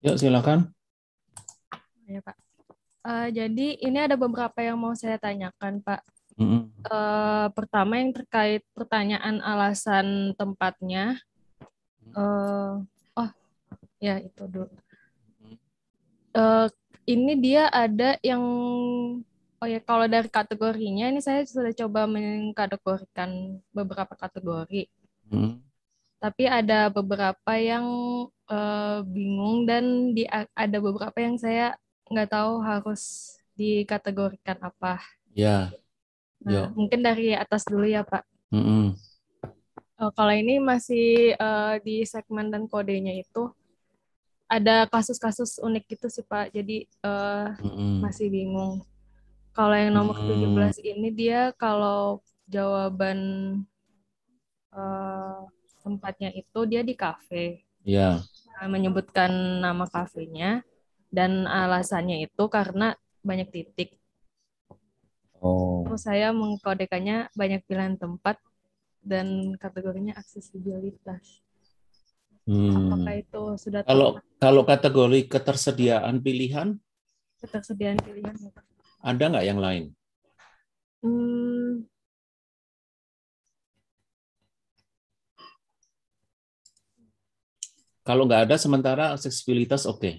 Yuk silakan. Ya Pak. Uh, jadi ini ada beberapa yang mau saya tanyakan Pak. Mm -hmm. uh, pertama yang terkait pertanyaan alasan tempatnya. Uh, oh ya itu dulu. Uh, ini dia ada yang oh ya kalau dari kategorinya ini saya sudah coba mengkategorikan beberapa kategori. Mm -hmm tapi ada beberapa yang uh, bingung dan di, ada beberapa yang saya nggak tahu harus dikategorikan apa. Ya. Nah, ya. Mungkin dari atas dulu ya Pak. Mm -hmm. uh, kalau ini masih uh, di segmen dan kodenya itu ada kasus-kasus unik gitu sih Pak. Jadi uh, mm -hmm. masih bingung. Kalau yang nomor mm -hmm. 17 ini dia kalau jawaban uh, tempatnya itu dia di kafe. Iya. Yeah. Menyebutkan nama kafenya dan alasannya itu karena banyak titik. Oh. Terus saya mengkodekannya banyak pilihan tempat dan kategorinya aksesibilitas. Hmm. Apakah itu sudah kalau tempat? kalau kategori ketersediaan pilihan? Ketersediaan pilihan. Ya, Ada nggak yang lain? Hmm, Kalau nggak ada sementara aksesibilitas oke. Okay.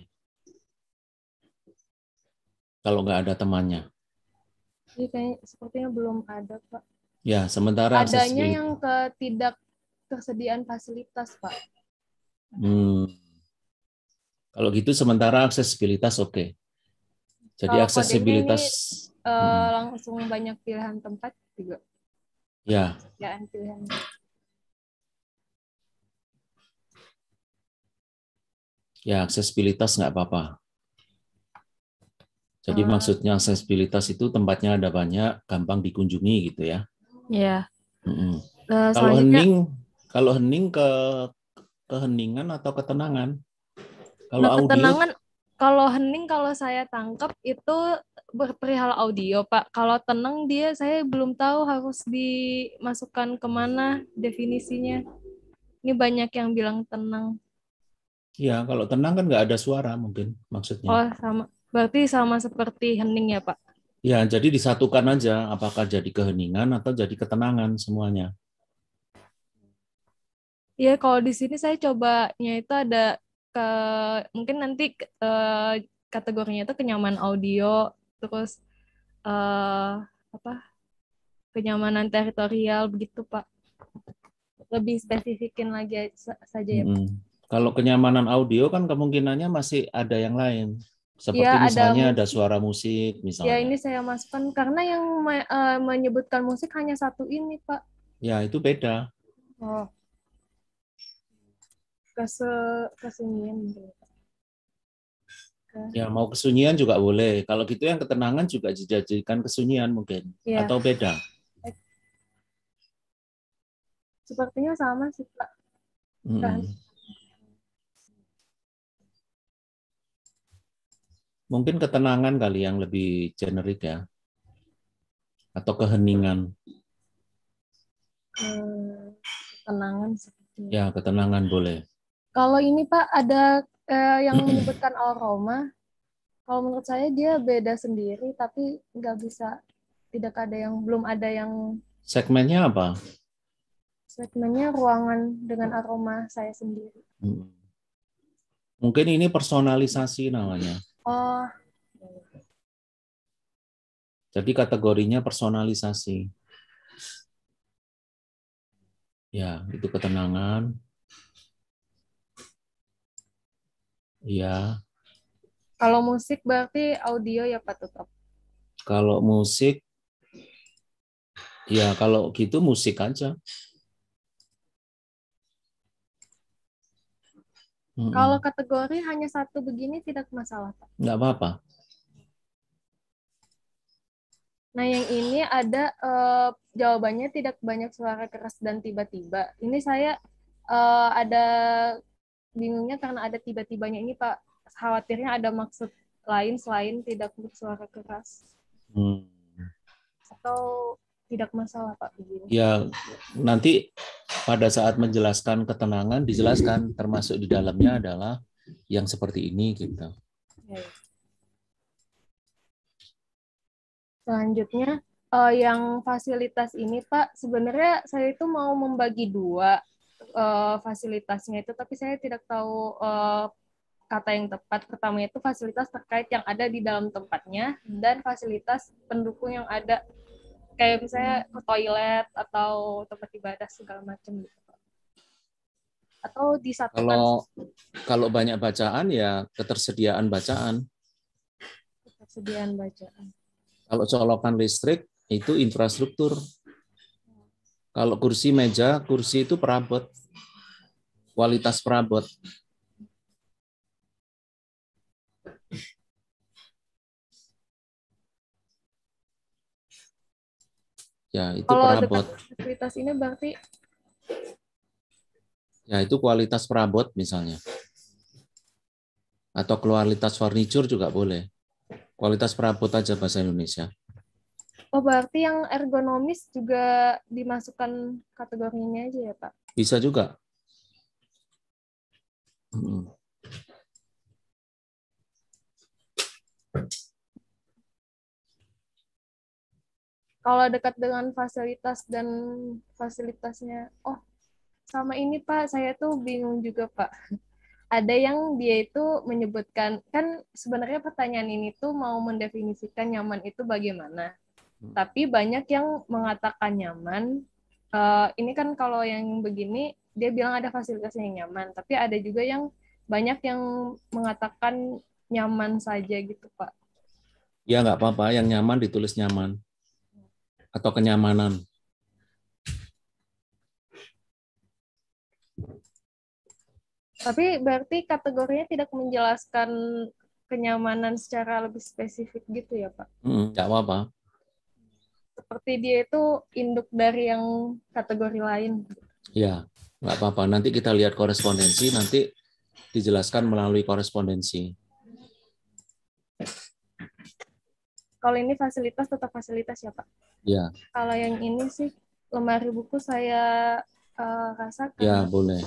Kalau nggak ada temannya. Ini iya, kayak sepertinya belum ada pak. Ya sementara adanya yang ketidak kesediaan fasilitas pak. Hmm. Kalau gitu sementara aksesibilitas oke. Okay. Jadi Kalau aksesibilitas ini, eh, hmm. langsung banyak pilihan tempat juga. Ya. Pilihan pilihan. Ya, aksesibilitas nggak apa-apa. Jadi hmm. maksudnya aksesibilitas itu tempatnya ada banyak, gampang dikunjungi gitu ya. Iya. Mm -mm. Uh, kalau hening, kalau hening ke keheningan atau ketenangan. Kalau nah, audio, ketenangan kalau hening kalau saya tangkap itu berperihal audio Pak. Kalau tenang dia saya belum tahu harus dimasukkan kemana definisinya. Ini banyak yang bilang tenang. Ya, kalau tenang kan nggak ada suara mungkin maksudnya. Oh, sama. Berarti sama seperti hening ya, Pak? Ya, jadi disatukan aja apakah jadi keheningan atau jadi ketenangan semuanya. Ya, kalau di sini saya cobanya itu ada ke mungkin nanti ke, eh, kategorinya itu kenyamanan audio, terus uh, apa? kenyamanan teritorial begitu, Pak. Lebih spesifikin lagi saja ya, Pak. Hmm. Kalau kenyamanan audio kan kemungkinannya masih ada yang lain. Seperti ya, misalnya ada, ada suara musik misalnya. Ya ini saya masukkan karena yang me, e, menyebutkan musik hanya satu ini Pak. Ya itu beda. Oh. Kese kesunyian Ke... Ya mau kesunyian juga boleh. Kalau gitu yang ketenangan juga dijadikan kesunyian mungkin ya. atau beda. Sepertinya sama sih Pak. Hmm. mungkin ketenangan kali yang lebih generik ya atau keheningan hmm, ketenangan seperti ya ketenangan boleh kalau ini pak ada eh, yang menyebutkan aroma kalau menurut saya dia beda sendiri tapi nggak bisa tidak ada yang belum ada yang segmennya apa segmennya ruangan dengan aroma saya sendiri hmm. mungkin ini personalisasi namanya Oh. Jadi kategorinya personalisasi. Ya, itu ketenangan. Ya. Kalau musik berarti audio ya Pak Tutup? Kalau musik, ya kalau gitu musik aja. hmm Kalau kategori hanya satu begini tidak masalah, Pak. Tidak apa-apa. Nah, yang ini ada uh, jawabannya tidak banyak suara keras dan tiba-tiba. Ini saya uh, ada bingungnya karena ada tiba-tibanya ini, Pak. Khawatirnya ada maksud lain selain tidak suara keras. Hmm. Atau tidak masalah Pak begini. Ya, nanti pada saat menjelaskan ketenangan dijelaskan termasuk di dalamnya adalah yang seperti ini gitu. Ya, ya. Selanjutnya eh, yang fasilitas ini Pak sebenarnya saya itu mau membagi dua eh, fasilitasnya itu tapi saya tidak tahu eh, kata yang tepat. Pertama itu fasilitas terkait yang ada di dalam tempatnya dan fasilitas pendukung yang ada kayak misalnya ke toilet atau tempat ibadah segala macam gitu atau satu kalau kalau banyak bacaan ya ketersediaan bacaan ketersediaan bacaan kalau colokan listrik itu infrastruktur kalau kursi meja kursi itu perabot kualitas perabot Ya, itu Kalau perabot. Kualitas ini berarti Ya, itu kualitas perabot misalnya. Atau kualitas furniture juga boleh. Kualitas perabot aja bahasa Indonesia. Oh, berarti yang ergonomis juga dimasukkan kategorinya aja ya, Pak? Bisa juga. Hmm. kalau dekat dengan fasilitas dan fasilitasnya oh sama ini pak saya tuh bingung juga pak ada yang dia itu menyebutkan kan sebenarnya pertanyaan ini tuh mau mendefinisikan nyaman itu bagaimana hmm. tapi banyak yang mengatakan nyaman uh, ini kan kalau yang begini dia bilang ada fasilitas yang nyaman tapi ada juga yang banyak yang mengatakan nyaman saja gitu pak ya nggak apa-apa yang nyaman ditulis nyaman atau kenyamanan. Tapi berarti kategorinya tidak menjelaskan kenyamanan secara lebih spesifik gitu ya Pak? Hmm, apa-apa. Seperti dia itu induk dari yang kategori lain. Ya, nggak apa-apa. Nanti kita lihat korespondensi, nanti dijelaskan melalui korespondensi. Kalau ini fasilitas tetap fasilitas ya Pak. Ya. Kalau yang ini sih lemari buku saya uh, rasakan. Ya boleh.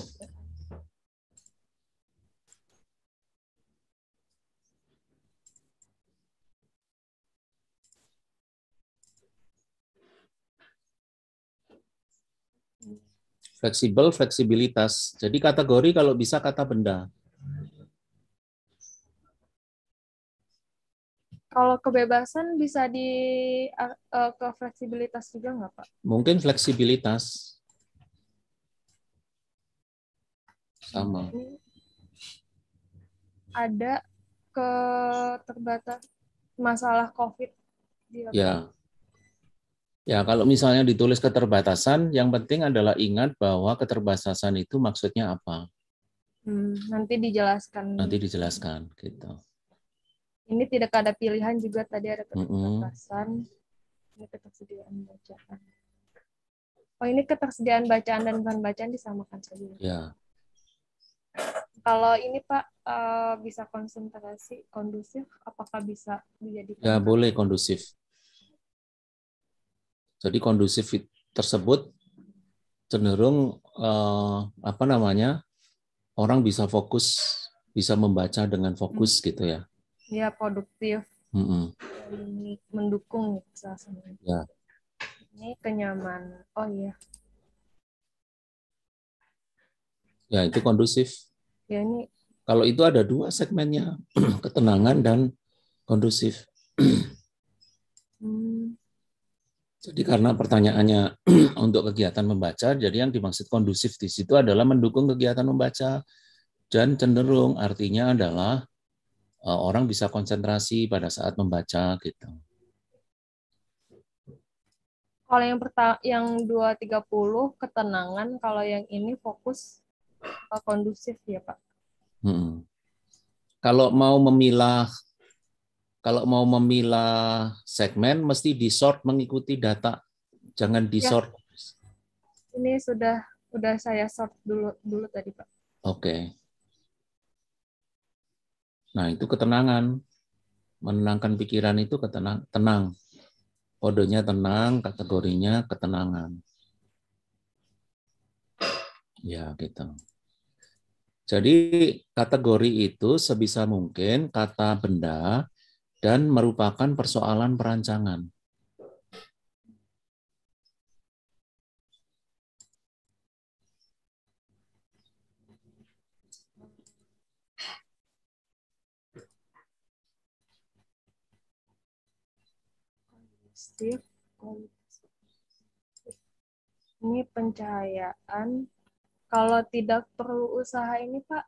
fleksibel, fleksibilitas. Jadi kategori kalau bisa kata benda. Kalau kebebasan bisa di uh, ke fleksibilitas juga nggak Pak? Mungkin fleksibilitas sama. Ada ke terbatas masalah COVID di Ya. Ya, kalau misalnya ditulis keterbatasan, yang penting adalah ingat bahwa keterbatasan itu maksudnya apa. Hmm, nanti dijelaskan. Nanti dijelaskan, gitu. Ini tidak ada pilihan juga tadi ada keterbatasan. Mm -hmm. Ini ketersediaan bacaan. Oh ini ketersediaan bacaan dan bahan bacaan disamakan saja. Yeah. Kalau ini Pak eh, bisa konsentrasi kondusif, apakah bisa menjadi? Ya boleh kondusif. Jadi kondusif tersebut cenderung eh, apa namanya orang bisa fokus, bisa membaca dengan fokus hmm. gitu ya. Iya, gitu, ya produktif mm -hmm. mendukung suasana yeah. ini kenyaman oh iya ya itu kondusif ya ini kalau itu ada dua segmennya ketenangan dan kondusif hmm. jadi karena pertanyaannya untuk kegiatan membaca jadi yang dimaksud kondusif di situ adalah mendukung kegiatan membaca dan cenderung artinya adalah Eh, orang bisa konsentrasi pada saat membaca gitu. Kalau yang pertama yang 230 ketenangan, kalau yang ini fokus eh, kondusif ya, Pak. Hmm. Kalau mau memilah kalau mau memilah segmen mesti di sort mengikuti data. Jangan iya. di sort. Ya. Ini sudah sudah saya sort dulu dulu tadi, Pak. Oke. Okay. Nah, itu ketenangan. Menenangkan pikiran itu ketenang, tenang. Kodenya tenang, kategorinya ketenangan. Ya, gitu. Jadi kategori itu sebisa mungkin kata benda dan merupakan persoalan perancangan. ini pencahayaan kalau tidak perlu usaha ini pak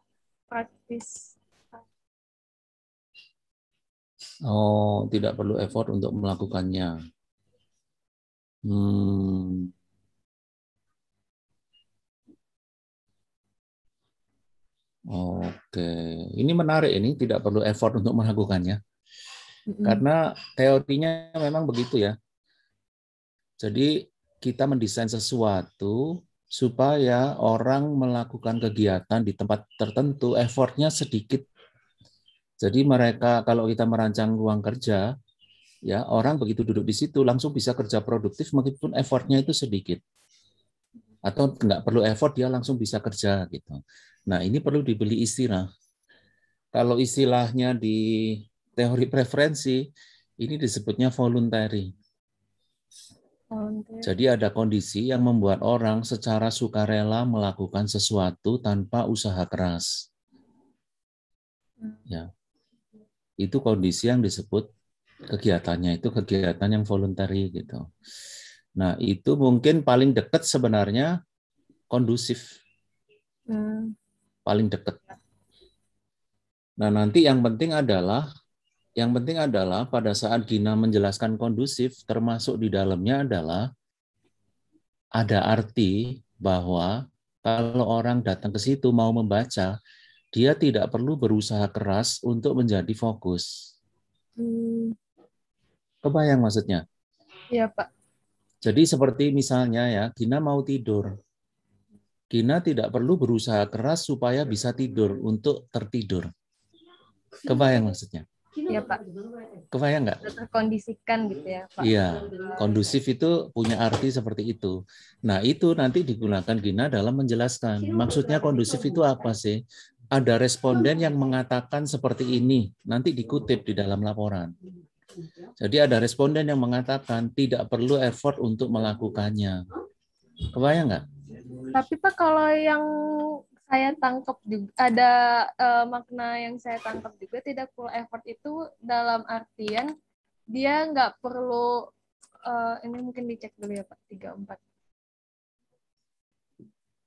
praktis Oh, tidak perlu effort untuk melakukannya. Hmm. Oke, ini menarik ini tidak perlu effort untuk melakukannya. Karena teorinya memang begitu ya. Jadi kita mendesain sesuatu supaya orang melakukan kegiatan di tempat tertentu, effortnya sedikit. Jadi mereka kalau kita merancang ruang kerja, ya orang begitu duduk di situ langsung bisa kerja produktif meskipun effortnya itu sedikit atau nggak perlu effort dia langsung bisa kerja gitu. Nah ini perlu dibeli istilah. Kalau istilahnya di teori preferensi ini disebutnya voluntary. voluntary. Jadi ada kondisi yang membuat orang secara sukarela melakukan sesuatu tanpa usaha keras. Hmm. Ya. Itu kondisi yang disebut kegiatannya itu kegiatan yang voluntary gitu. Nah, itu mungkin paling dekat sebenarnya kondusif. Hmm. Paling dekat. Nah, nanti yang penting adalah yang penting adalah pada saat Gina menjelaskan kondusif, termasuk di dalamnya adalah ada arti bahwa kalau orang datang ke situ mau membaca, dia tidak perlu berusaha keras untuk menjadi fokus. Hmm. Kebayang maksudnya? Iya, Pak. Jadi seperti misalnya ya, Gina mau tidur. Gina tidak perlu berusaha keras supaya bisa tidur untuk tertidur. Kebayang maksudnya? Iya Pak. Gitu eh. Kebayang nggak? Terkondisikan gitu ya Pak. Iya, kondusif itu punya arti seperti itu. Nah itu nanti digunakan Gina dalam menjelaskan. Maksudnya kondusif itu apa sih? Ada responden yang mengatakan seperti ini, nanti dikutip di dalam laporan. Jadi ada responden yang mengatakan tidak perlu effort untuk melakukannya. Kebayang nggak? Tapi Pak kalau yang saya tangkap juga ada uh, makna yang saya tangkap juga tidak full effort itu dalam artian dia nggak perlu uh, ini mungkin dicek dulu ya pak tiga empat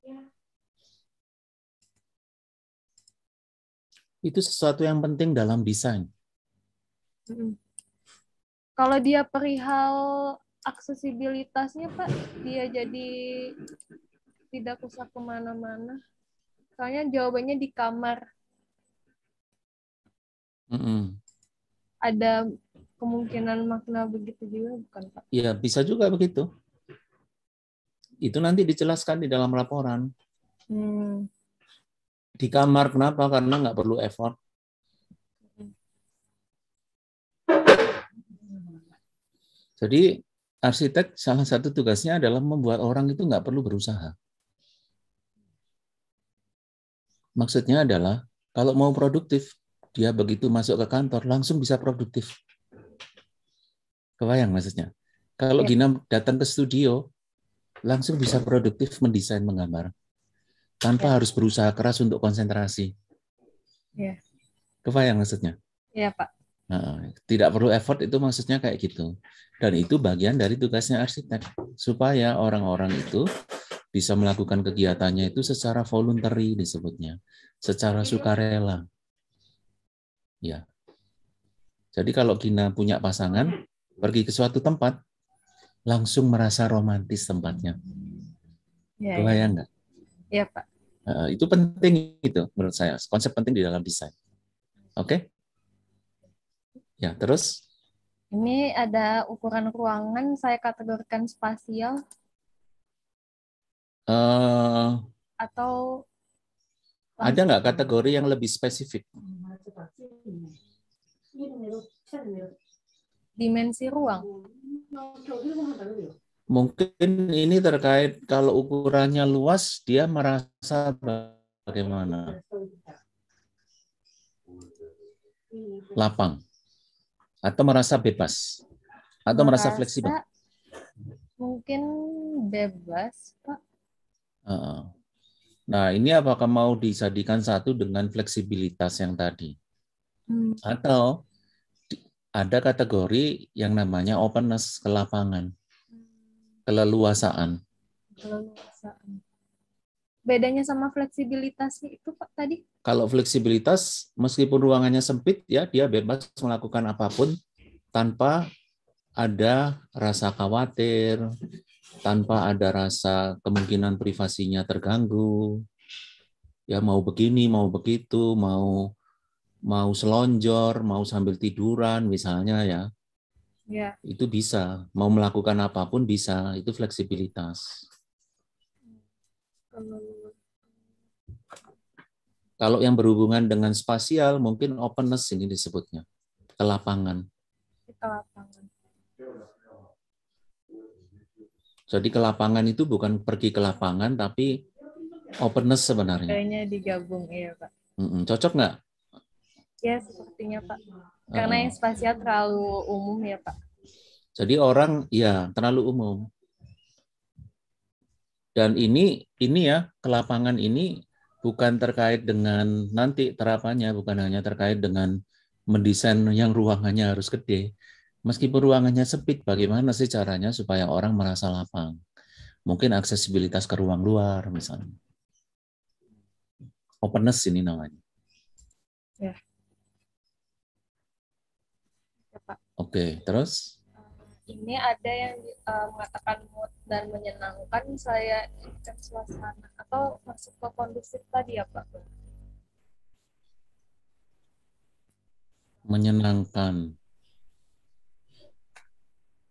ya. itu sesuatu yang penting dalam desain. -hmm. Kalau dia perihal aksesibilitasnya pak, dia jadi tidak usah kemana-mana. Soalnya jawabannya di kamar. Mm -hmm. Ada kemungkinan makna begitu juga bukan Pak? ya bisa juga begitu. Itu nanti dijelaskan di dalam laporan. Hmm. Di kamar kenapa? Karena nggak perlu effort. Jadi arsitek salah satu tugasnya adalah membuat orang itu nggak perlu berusaha. Maksudnya adalah kalau mau produktif, dia begitu masuk ke kantor langsung bisa produktif. Kebayang maksudnya? Kalau iya. Gina datang ke studio, langsung bisa produktif mendesain menggambar tanpa ya. harus berusaha keras untuk konsentrasi. Ya. Kebayang maksudnya? Iya Pak. Nah, tidak perlu effort itu maksudnya kayak gitu. Dan itu bagian dari tugasnya arsitek supaya orang-orang itu bisa melakukan kegiatannya itu secara voluntary disebutnya, secara sukarela. Ya. Jadi kalau Gina punya pasangan, pergi ke suatu tempat, langsung merasa romantis tempatnya. Ya, ya. Kebayang nggak? Iya, Pak. Uh, itu penting itu menurut saya. Konsep penting di dalam desain. Oke? Okay? Ya, terus? Ini ada ukuran ruangan, saya kategorikan spasial. Uh, Atau ada nggak kategori yang lebih spesifik? Dimensi ruang. Mungkin ini terkait kalau ukurannya luas, dia merasa bagaimana? Lapang. Atau merasa bebas. Atau merasa, merasa fleksibel. Mungkin bebas, Pak Nah, ini apakah mau disadikan satu dengan fleksibilitas yang tadi? Hmm. Atau ada kategori yang namanya openness ke lapangan, hmm. keleluasaan. Keleluasaan. Bedanya sama fleksibilitas itu Pak tadi? Kalau fleksibilitas meskipun ruangannya sempit ya dia bebas melakukan apapun tanpa ada rasa khawatir, tanpa ada rasa kemungkinan privasinya terganggu. Ya mau begini, mau begitu, mau mau selonjor, mau sambil tiduran misalnya ya. Ya. Itu bisa, mau melakukan apapun bisa, itu fleksibilitas. Kalau yang berhubungan dengan spasial mungkin openness ini disebutnya, kelapangan kelapangan Ke lapangan. Jadi ke lapangan itu bukan pergi ke lapangan, tapi openness sebenarnya. Kayaknya digabung, iya Pak. Mm-mm. Cocok nggak? Ya, sepertinya Pak. Karena uh. yang spasial terlalu umum ya Pak. Jadi orang, ya terlalu umum. Dan ini, ini ya, kelapangan ini bukan terkait dengan nanti terapannya, bukan hanya terkait dengan mendesain yang ruangannya harus gede, meskipun ruangannya sempit, bagaimana sih caranya supaya orang merasa lapang? Mungkin aksesibilitas ke ruang luar, misalnya. Openness ini namanya. Ya. ya Pak. Oke, terus? Eh, ini ada yang uh, mengatakan mood dan menyenangkan, saya ikan suasana atau masuk ke kondusif tadi ya Pak? Menyenangkan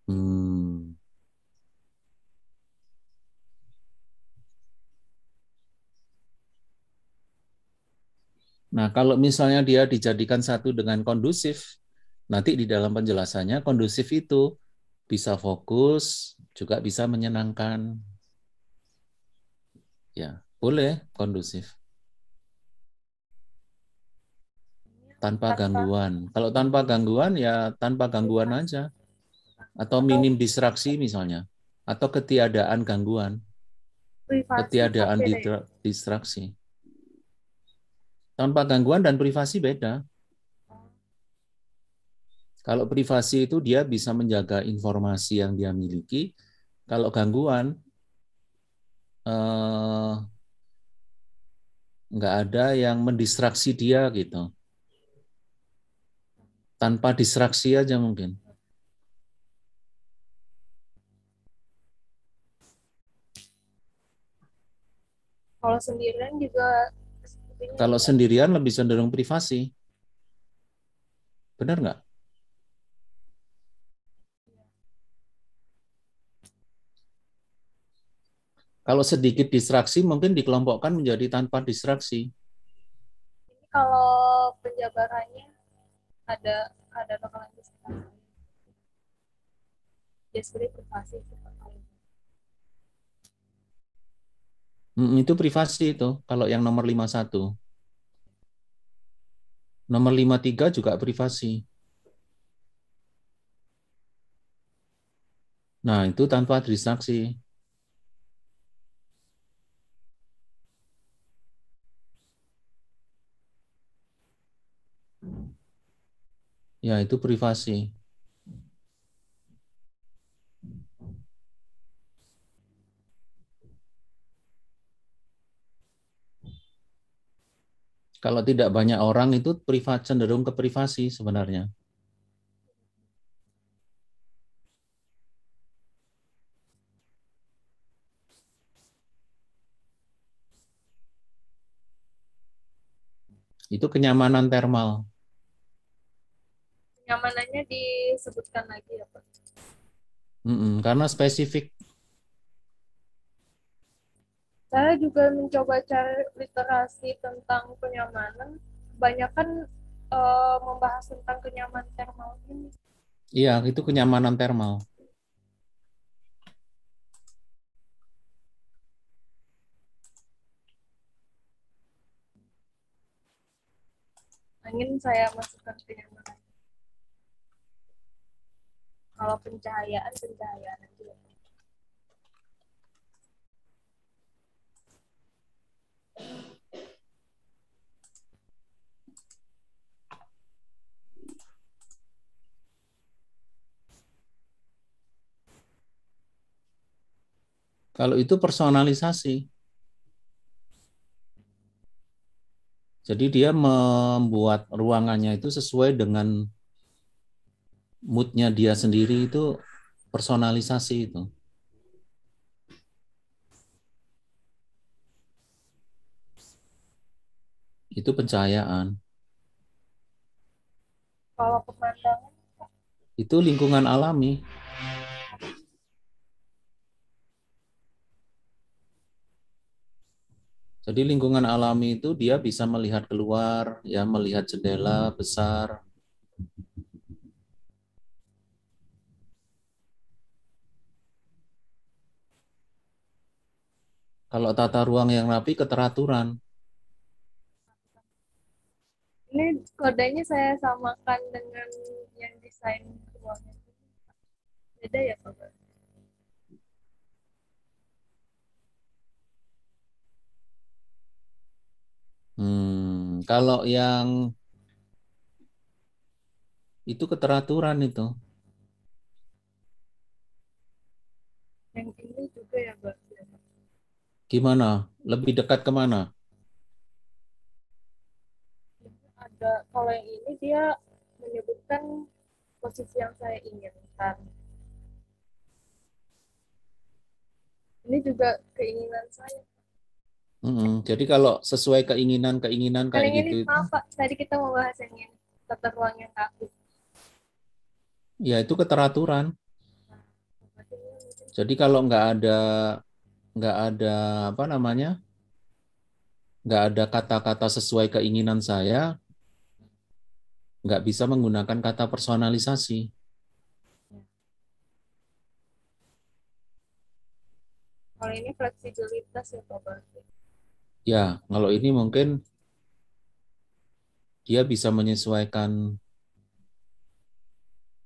Hmm. Nah, kalau misalnya dia dijadikan satu dengan kondusif, nanti di dalam penjelasannya kondusif itu bisa fokus, juga bisa menyenangkan. Ya, boleh kondusif. Tanpa gangguan. Kalau tanpa gangguan ya tanpa gangguan aja atau minim distraksi misalnya atau ketiadaan gangguan privasi, ketiadaan distraksi tanpa gangguan dan privasi beda kalau privasi itu dia bisa menjaga informasi yang dia miliki kalau gangguan eh, nggak ada yang mendistraksi dia gitu tanpa distraksi aja mungkin kalau sendirian juga kalau sendirian lebih cenderung privasi benar nggak kalau sedikit distraksi mungkin dikelompokkan menjadi tanpa distraksi. Ini kalau penjabarannya ada ada bakalan distraksi. Ya seperti privasi. Itu privasi itu kalau yang nomor 51. Nomor 53 juga privasi. Nah, itu tanpa distraksi. Ya, itu privasi. Kalau tidak banyak orang itu privat cenderung ke privasi sebenarnya. Itu kenyamanan thermal. Kenyamanannya disebutkan lagi ya Pak? Mm -mm, karena spesifik saya juga mencoba cari literasi tentang kenyamanan. Kebanyakan e, membahas tentang kenyamanan thermal ini. Iya, itu kenyamanan thermal. angin saya masukkan kenyamanan. Kalau pencahayaan, pencahayaan aja. Kalau itu personalisasi. Jadi dia membuat ruangannya itu sesuai dengan moodnya dia sendiri itu personalisasi itu. itu pencahayaan. Kalau pemandangan itu lingkungan alami. Jadi lingkungan alami itu dia bisa melihat keluar, ya melihat jendela besar. Kalau tata ruang yang rapi keteraturan, kodenya saya samakan dengan yang desain ruangan beda ya pak Hmm, kalau yang itu keteraturan itu. Yang ini juga ya, Pak. Gimana? Lebih dekat kemana? juga kalau yang ini dia menyebutkan posisi yang saya inginkan ini juga keinginan saya Mm-hmm. Jadi kalau sesuai keinginan-keinginan kayak ini, gitu. Maaf Pak, tadi kita mau bahas yang ini, tata ruang kaku. Ya itu keteraturan. Jadi kalau nggak ada nggak ada apa namanya nggak ada kata-kata sesuai keinginan saya, nggak bisa menggunakan kata personalisasi. Kalau ini fleksibilitas ya Pak Ya, kalau ini mungkin dia bisa menyesuaikan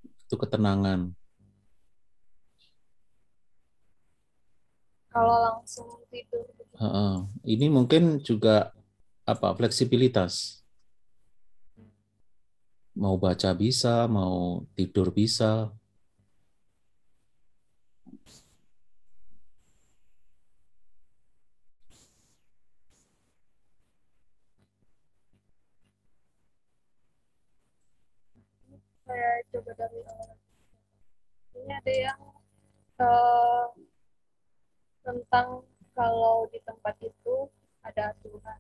itu ketenangan. Kalau langsung tidur. Uh, ini mungkin juga apa fleksibilitas mau baca bisa, mau tidur bisa. Saya coba dari Ini ada yang uh, tentang kalau di tempat itu ada aturan.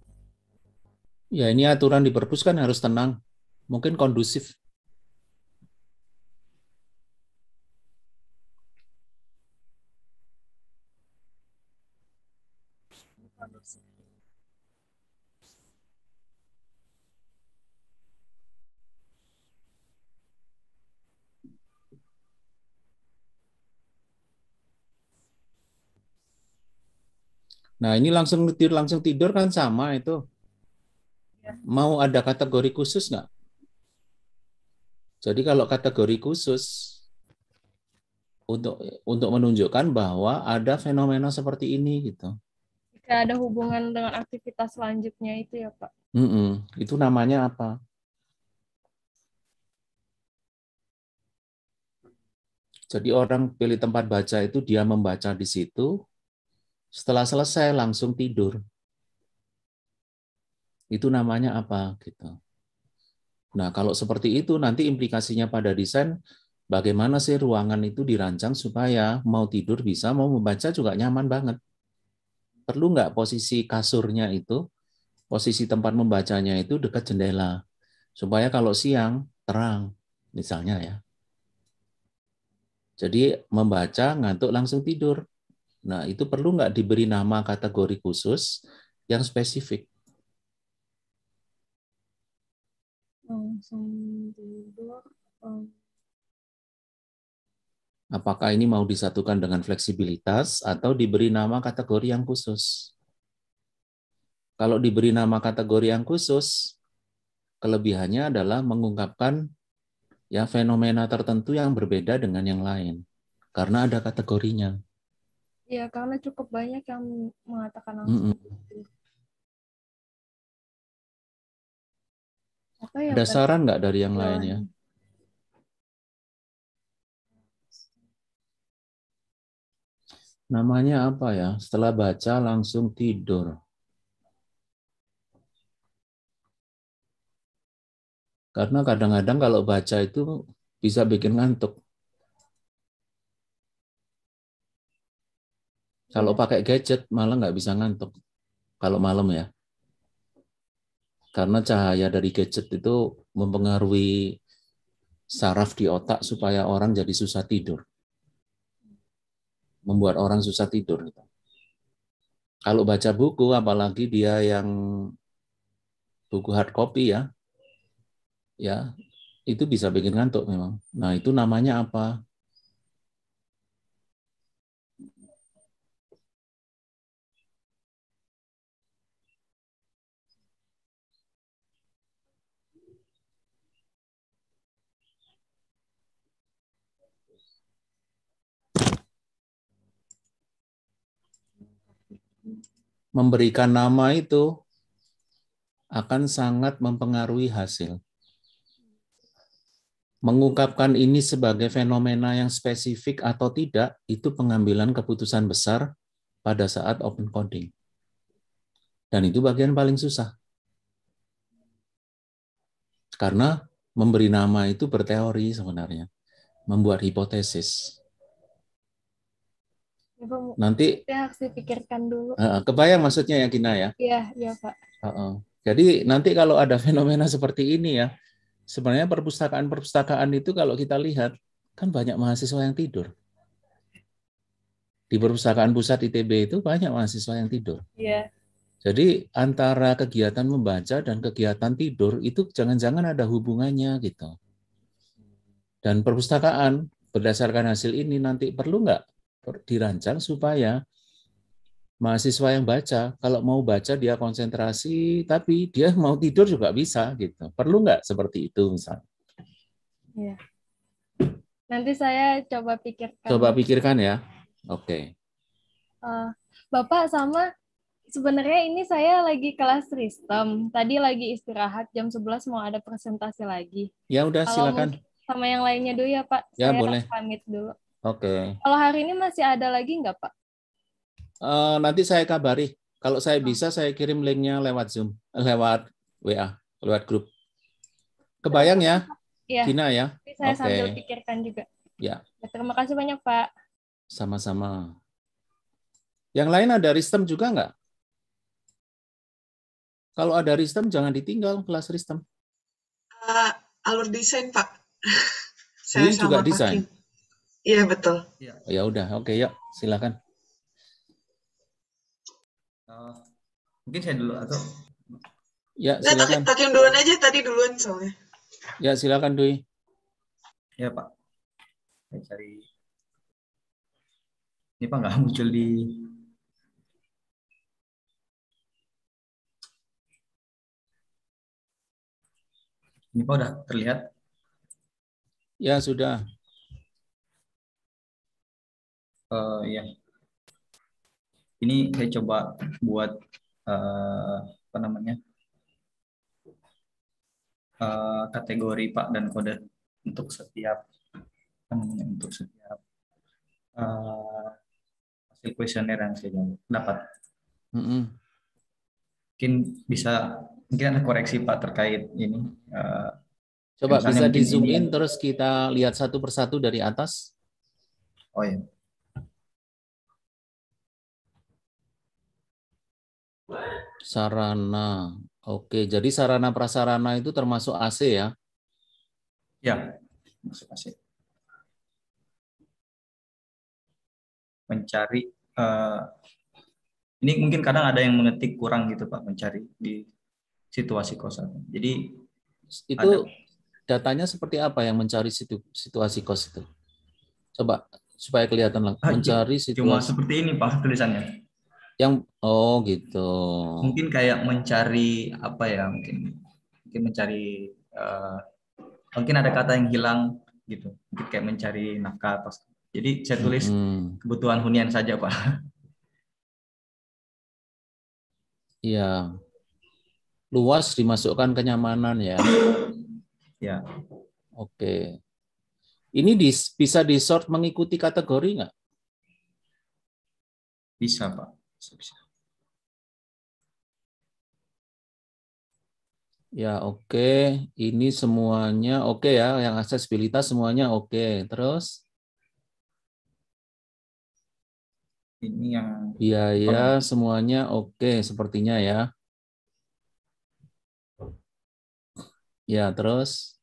Ya, ini aturan di perpus kan harus tenang mungkin kondusif Nah, ini langsung tidur, langsung tidur kan sama itu. Iya. Mau ada kategori khusus nggak? Jadi kalau kategori khusus untuk untuk menunjukkan bahwa ada fenomena seperti ini gitu. Jika ada hubungan dengan aktivitas selanjutnya itu ya Pak. Mm -mm. Itu namanya apa? Jadi orang pilih tempat baca itu dia membaca di situ, setelah selesai langsung tidur. Itu namanya apa gitu? Nah, kalau seperti itu nanti implikasinya pada desain bagaimana sih ruangan itu dirancang supaya mau tidur bisa, mau membaca juga nyaman banget. Perlu nggak posisi kasurnya itu, posisi tempat membacanya itu dekat jendela, supaya kalau siang terang, misalnya ya. Jadi membaca ngantuk langsung tidur. Nah itu perlu nggak diberi nama kategori khusus yang spesifik. langsung tidur Apakah ini mau disatukan dengan fleksibilitas atau diberi nama kategori yang khusus? Kalau diberi nama kategori yang khusus, kelebihannya adalah mengungkapkan ya fenomena tertentu yang berbeda dengan yang lain karena ada kategorinya. Iya, karena cukup banyak yang mengatakan langsung. Mm -mm. Maka yang Ada saran nggak dari yang lainnya? Namanya apa ya? Setelah baca langsung tidur. Karena kadang-kadang kalau baca itu bisa bikin ngantuk. Kalau iya. pakai gadget malah nggak bisa ngantuk. Kalau malam ya karena cahaya dari gadget itu mempengaruhi saraf di otak supaya orang jadi susah tidur. Membuat orang susah tidur. Gitu. Kalau baca buku, apalagi dia yang buku hard copy ya, ya itu bisa bikin ngantuk memang. Nah itu namanya apa? memberikan nama itu akan sangat mempengaruhi hasil. Mengungkapkan ini sebagai fenomena yang spesifik atau tidak, itu pengambilan keputusan besar pada saat open coding. Dan itu bagian paling susah. Karena memberi nama itu berteori sebenarnya, membuat hipotesis nanti ya harus dipikirkan dulu. Uh, kebayang maksudnya ya Kina ya? Iya, iya Pak. Uh -uh. Jadi nanti kalau ada fenomena seperti ini ya, sebenarnya perpustakaan-perpustakaan itu kalau kita lihat kan banyak mahasiswa yang tidur. Di perpustakaan pusat ITB itu banyak mahasiswa yang tidur. Iya. Jadi antara kegiatan membaca dan kegiatan tidur itu jangan-jangan ada hubungannya gitu. Dan perpustakaan berdasarkan hasil ini nanti perlu nggak dirancang supaya mahasiswa yang baca kalau mau baca dia konsentrasi tapi dia mau tidur juga bisa gitu perlu nggak seperti itu misalnya ya. nanti saya coba pikirkan coba pikirkan ya oke okay. uh, eh, bapak sama sebenarnya ini saya lagi kelas sistem tadi lagi istirahat jam 11 mau ada presentasi lagi ya udah kalau silakan sama yang lainnya dulu ya pak ya saya boleh pamit dulu Oke. Okay. Kalau hari ini masih ada lagi nggak Pak? Uh, nanti saya kabari. Kalau saya oh. bisa, saya kirim linknya lewat Zoom, eh, lewat WA, lewat grup. Kebayang ya, ya. Gina ya? Oke. saya okay. sambil pikirkan juga. Ya. ya. Terima kasih banyak Pak. Sama-sama. Yang lain ada sistem juga nggak? Kalau ada sistem jangan ditinggal kelas sistem. Uh, eh, alur desain Pak. saya Ini sama juga desain. Iya betul. Ya, ya udah, oke yuk silakan. Uh, mungkin saya dulu atau? Ya silakan. Nah, tadi, tadi duluan aja, tadi duluan soalnya. Ya silakan Dwi. Ya Pak. Saya cari. Ini Pak nggak muncul di. Ini Pak udah terlihat? Ya sudah uh, ya ini saya coba buat uh, apa namanya uh, kategori pak dan kode untuk setiap namanya untuk setiap uh, kuesioner yang saya dapat mm -hmm. mungkin bisa mungkin ada koreksi pak terkait ini uh, coba bisa di zoom in ya. terus kita lihat satu persatu dari atas oh ya Sarana. Oke, jadi sarana prasarana itu termasuk AC ya? Ya, masuk AC. Mencari uh, ini mungkin kadang ada yang mengetik kurang gitu Pak mencari di situasi kosan. Jadi itu ada. datanya seperti apa yang mencari situ, situasi kos itu? Coba supaya kelihatan lah. Ah, iya. Mencari situasi. Cuma seperti ini Pak tulisannya yang oh gitu mungkin kayak mencari apa ya mungkin mungkin mencari uh, mungkin ada kata yang hilang gitu mungkin kayak mencari nafkah pas jadi saya tulis hmm. kebutuhan hunian saja pak iya luas dimasukkan kenyamanan ya ya oke ini dis, bisa sort mengikuti kategori nggak bisa pak Ya oke, okay. ini semuanya oke okay ya, yang aksesibilitas semuanya oke. Okay. Terus? Ini yang biaya iya, semuanya oke okay, sepertinya ya. Ya terus?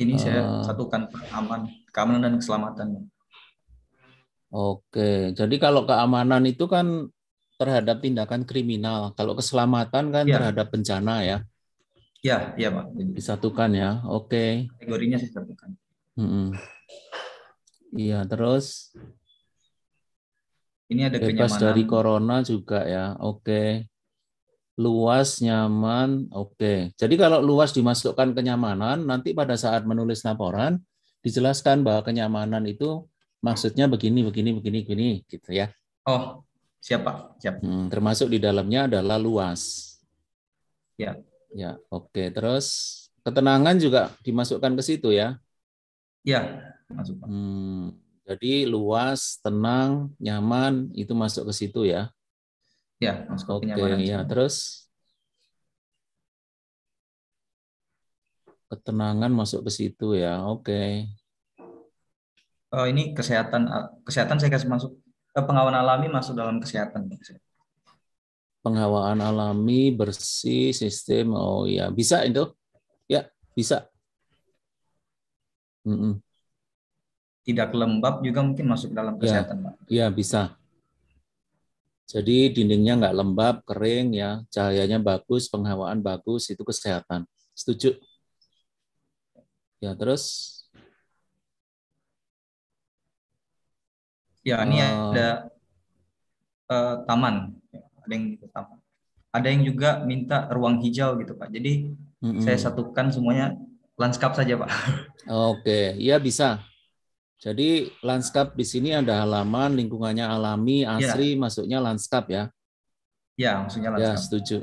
Ini saya uh, satukan aman, keamanan dan keselamatan. Oke, jadi kalau keamanan itu kan terhadap tindakan kriminal, kalau keselamatan kan ya. terhadap bencana ya. Ya, iya Pak. Disatukan ya, oke. Kategorinya disatukan. Hmm. Iya, terus ini ada bebas kenyamanan. dari corona juga ya, oke. Luas, nyaman, oke. Jadi kalau luas dimasukkan kenyamanan, nanti pada saat menulis laporan dijelaskan bahwa kenyamanan itu maksudnya begini, begini, begini, begini, gitu ya. Oh, siapa? siap. Hmm, termasuk di dalamnya adalah luas. Ya. Ya, oke. Okay. Terus ketenangan juga dimasukkan ke situ ya? Ya, masuk Hmm, jadi luas, tenang, nyaman itu masuk ke situ ya? Ya, masuk okay, ya. Terus ketenangan masuk ke situ ya. Oke. Okay oh, ini kesehatan eh, kesehatan saya kasih masuk eh, pengawan alami masuk dalam kesehatan Penghawaan alami bersih sistem oh ya bisa itu ya bisa mm -mm. tidak lembab juga mungkin masuk dalam ya, kesehatan ya, pak ya bisa jadi dindingnya nggak lembab kering ya cahayanya bagus penghawaan bagus itu kesehatan setuju ya terus Ya, ini uh. ada uh, taman, ya, ada yang gitu, taman. Ada yang juga minta ruang hijau gitu Pak. Jadi mm-hmm. saya satukan semuanya lanskap saja Pak. Oke, iya bisa. Jadi lanskap di sini ada halaman, lingkungannya alami, iya. asri, ya. masuknya lanskap ya. Ya, maksudnya ya, lanskap. Ya, setuju.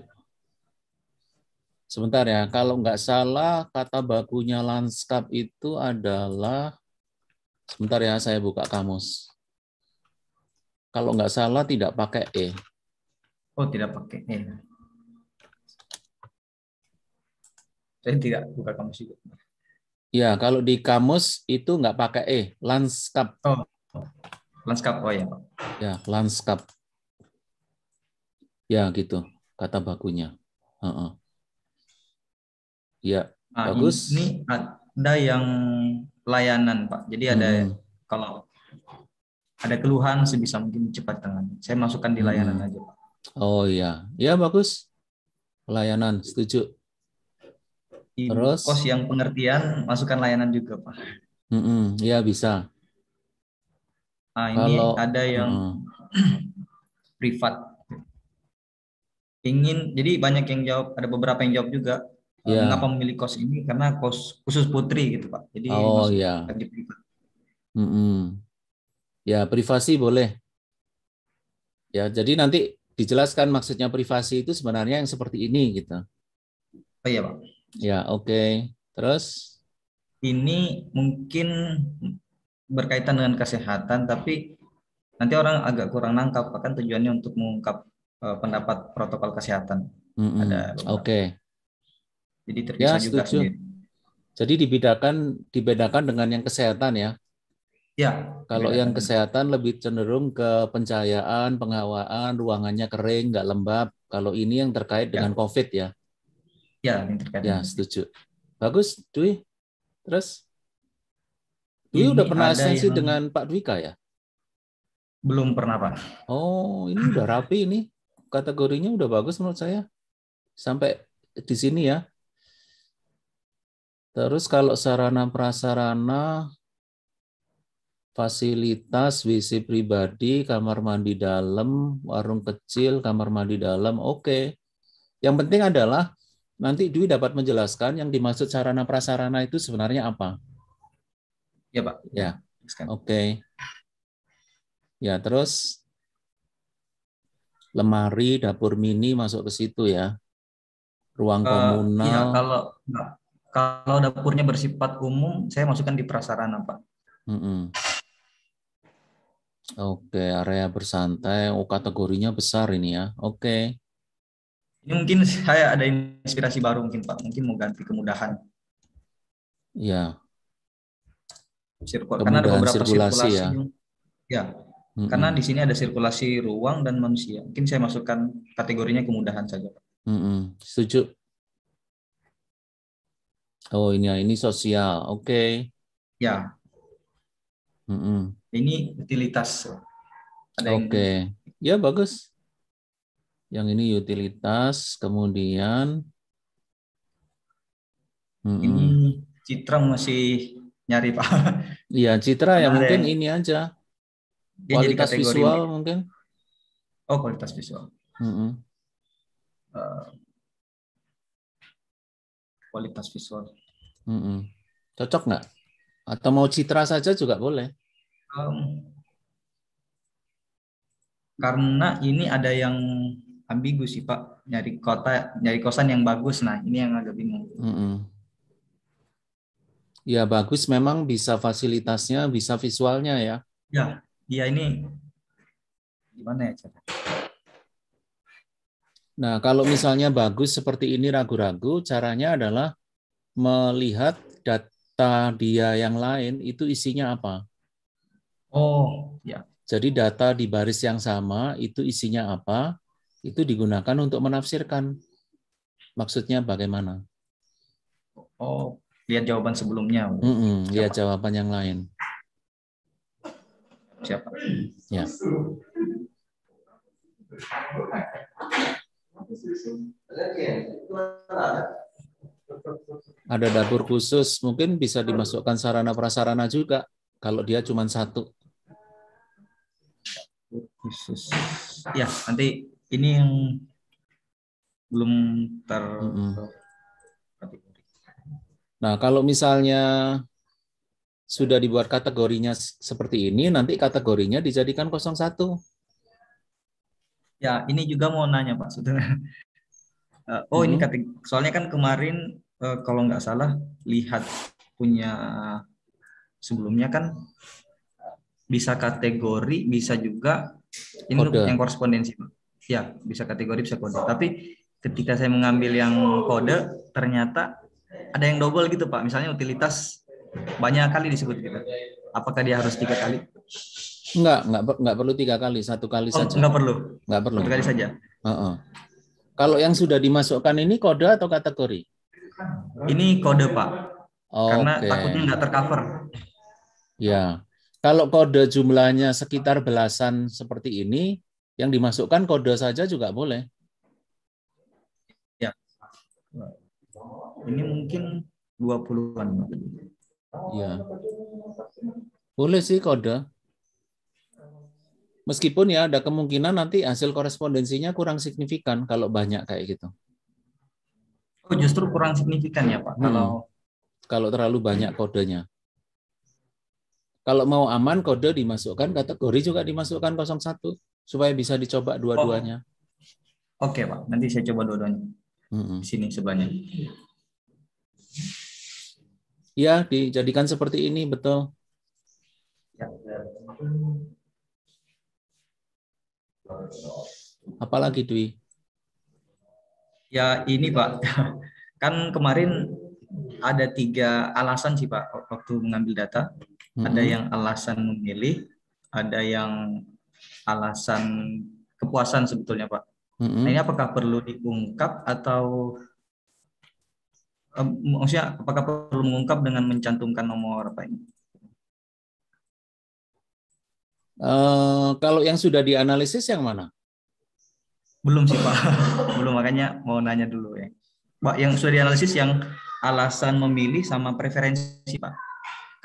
Sebentar ya, kalau nggak salah kata bakunya lanskap itu adalah Sebentar ya, saya buka kamus kalau nggak salah tidak pakai E. Oh, tidak pakai E. Saya tidak buka kamus juga. Ya, kalau di kamus itu nggak pakai E, lanskap. Oh, lanskap, oh ya. Ya, lanskap. Ya, gitu, kata bakunya. Uh -uh. Ya, nah, bagus. Ini ada yang layanan, Pak. Jadi ada hmm. kalau ada keluhan sebisa mungkin cepat tangan. Saya masukkan di hmm. layanan hmm. aja, Pak. Oh iya. Ya bagus. Layanan, setuju. Di Terus kos yang pengertian masukkan layanan juga, Pak. Mm -mm, ya bisa. Nah, ini Kalau, ada yang hmm. privat. Ingin jadi banyak yang jawab, ada beberapa yang jawab juga. Yeah. Iya. Mengapa memilih kos ini? Karena kos khusus putri gitu, Pak. Jadi Oh iya. Yeah. Mm -mm. Ya, privasi boleh. Ya, jadi nanti dijelaskan maksudnya privasi itu sebenarnya yang seperti ini gitu. Oh iya, Pak. Ya, oke. Okay. Terus ini mungkin berkaitan dengan kesehatan tapi nanti orang agak kurang nangkap kan tujuannya untuk mengungkap e, pendapat protokol kesehatan. Mm -hmm. Ada Oke. Okay. Jadi terpisah ya, juga setuju. Jadi dibedakan dibedakan dengan yang kesehatan ya. Ya. Kalau ya. yang kesehatan lebih cenderung ke pencahayaan, penghawaan, ruangannya kering, nggak lembab. Kalau ini yang terkait dengan ya. COVID ya. Ya, yang terkait. Ya, setuju. Bagus, Dwi. Terus? Dwi ini udah pernah asensi yang... dengan Pak Dwika ya? Belum pernah, Pak. Oh, ini udah rapi ini. Kategorinya udah bagus menurut saya. Sampai di sini ya. Terus kalau sarana prasarana fasilitas WC pribadi, kamar mandi dalam, warung kecil, kamar mandi dalam, oke. Okay. Yang penting adalah nanti Dwi dapat menjelaskan yang dimaksud sarana prasarana itu sebenarnya apa. Ya Pak. Ya. Oke. Okay. Ya terus lemari, dapur mini masuk ke situ ya. Ruang uh, komunal. Ya, kalau kalau dapurnya bersifat umum, saya masukkan di prasarana Pak. Mm -mm. Oke, area bersantai. Oh, kategorinya besar ini ya. Oke. Okay. mungkin saya ada inspirasi baru mungkin Pak. Mungkin mau ganti kemudahan. Ya. karena ada beberapa sirkulasi, sirkulasi ya. Ya. mm mm Karena di sini ada sirkulasi ruang dan manusia. Mungkin saya masukkan kategorinya kemudahan saja, Pak. mm Setuju. Oh, ini ya ini sosial. Oke. Okay. Ya. mm mm ini utilitas. Oke, okay. yang... ya bagus. Yang ini utilitas, kemudian ini Citra masih nyari Pak. Iya, Citra ya mungkin ini aja. kualitas jadi visual ini. mungkin. Oh, kualitas visual. -hmm. uh, kualitas visual. -hmm. Cocok nggak? Atau mau Citra saja juga boleh. Um, karena ini ada yang ambigu sih Pak, nyari kota, nyari kosan yang bagus. Nah, ini yang agak bingung. Mm -hmm. Ya bagus memang bisa fasilitasnya, bisa visualnya ya. Ya, dia ya ini gimana ya cara? Nah, kalau misalnya bagus seperti ini ragu-ragu, caranya adalah melihat data dia yang lain itu isinya apa. Oh, ya. Jadi data di baris yang sama itu isinya apa? Itu digunakan untuk menafsirkan. Maksudnya bagaimana? Oh, lihat jawaban sebelumnya. Mm -mm, lihat jawaban yang lain. Siapa? Ya. Ada dapur khusus, mungkin bisa dimasukkan sarana prasarana juga kalau dia cuma satu khusus ya nanti ini yang belum ter Nah, kalau misalnya sudah dibuat kategorinya seperti ini, nanti kategorinya dijadikan 01. Ya, ini juga mau nanya Pak sudah eh, Oh, ini kategori, soalnya kan kemarin eh, kalau nggak salah lihat punya sebelumnya kan bisa kategori, bisa juga ini kode. yang korespondensi. Ya, bisa kategori, bisa kode. Tapi ketika saya mengambil yang kode, ternyata ada yang double gitu Pak. Misalnya utilitas banyak kali disebut gitu. Apakah dia harus tiga kali? Enggak, enggak, enggak perlu tiga kali, satu kali oh, saja. Enggak perlu. Enggak perlu. Satu kali saja. Uh -uh. Kalau yang sudah dimasukkan ini kode atau kategori? Ini kode Pak. Oh, Karena okay. takutnya enggak tercover. Ya. Kalau kode jumlahnya sekitar belasan seperti ini, yang dimasukkan kode saja juga boleh. Ya. Ini mungkin 20-an. Ya. Boleh sih kode. Meskipun ya ada kemungkinan nanti hasil korespondensinya kurang signifikan kalau banyak kayak gitu. Oh, justru kurang signifikan ya, Pak. Hmm. Kalau kalau terlalu banyak kodenya. Kalau mau aman kode dimasukkan, kategori juga dimasukkan 01 supaya bisa dicoba oh. dua-duanya. Oh. Oke, okay, Pak. Nanti saya coba dua-duanya. Mm -hmm. Di sini sebanyak. Ya, dijadikan seperti ini, betul. Ya. Apalagi Dwi? Ya ini Pak, kan kemarin ada tiga alasan sih Pak waktu mengambil data hmm. ada yang alasan memilih, ada yang alasan kepuasan sebetulnya Pak. Hmm. Nah, ini apakah perlu diungkap atau um, maksudnya apakah perlu mengungkap dengan mencantumkan nomor apa ini? Uh, kalau yang sudah dianalisis yang mana? Belum sih Pak, belum makanya mau nanya dulu ya. Pak yang sudah dianalisis yang alasan memilih sama preferensi Pak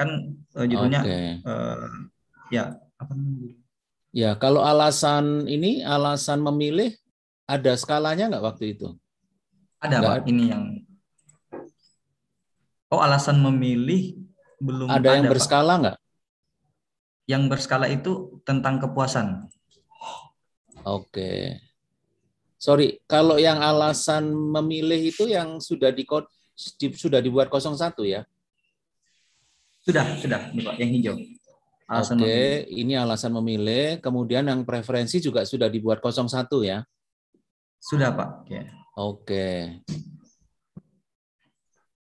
kan uh, judulnya okay. uh, eh, ya apa ya kalau alasan ini alasan memilih ada skalanya nggak waktu itu ada nggak pak ada. ini yang oh alasan memilih belum ada, ada yang berskala nggak yang berskala itu tentang kepuasan oke okay. sorry kalau yang alasan memilih itu yang sudah di sudah dibuat 01 ya sudah, sudah, ini Pak, yang hijau. Oke, memilih. ini alasan memilih. Kemudian yang preferensi juga sudah dibuat 01 ya? Sudah, Pak. Oke.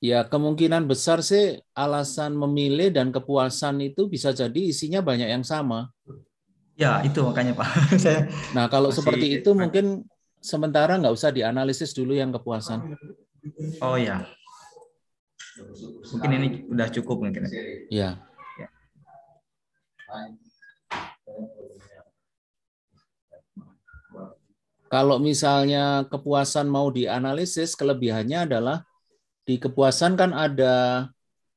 Ya, kemungkinan besar sih alasan memilih dan kepuasan itu bisa jadi isinya banyak yang sama. Ya, itu makanya Pak. Saya nah, kalau masih... seperti itu mungkin sementara nggak usah dianalisis dulu yang kepuasan. Oh ya, Mungkin ini udah cukup mungkin. ya, Ya. Kalau misalnya kepuasan mau dianalisis, kelebihannya adalah di kepuasan kan ada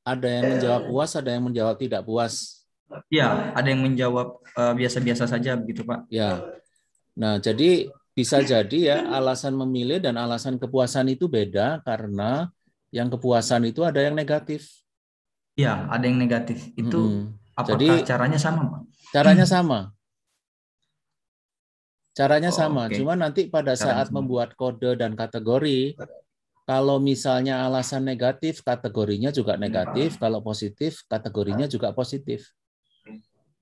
ada yang menjawab puas, ada yang menjawab tidak puas. Ya, ada yang menjawab eh, biasa-biasa uh, saja begitu, Pak. Ya. Nah, jadi bisa jadi ya alasan memilih dan alasan kepuasan itu beda karena yang kepuasan itu ada yang negatif. Iya, ada yang negatif. Itu hmm. apakah Jadi, caranya sama, Pak? Caranya sama. Caranya oh, sama, okay. cuma nanti pada caranya saat sama. membuat kode dan kategori kalau misalnya alasan negatif, kategorinya juga negatif. Kalau positif, kategorinya juga positif.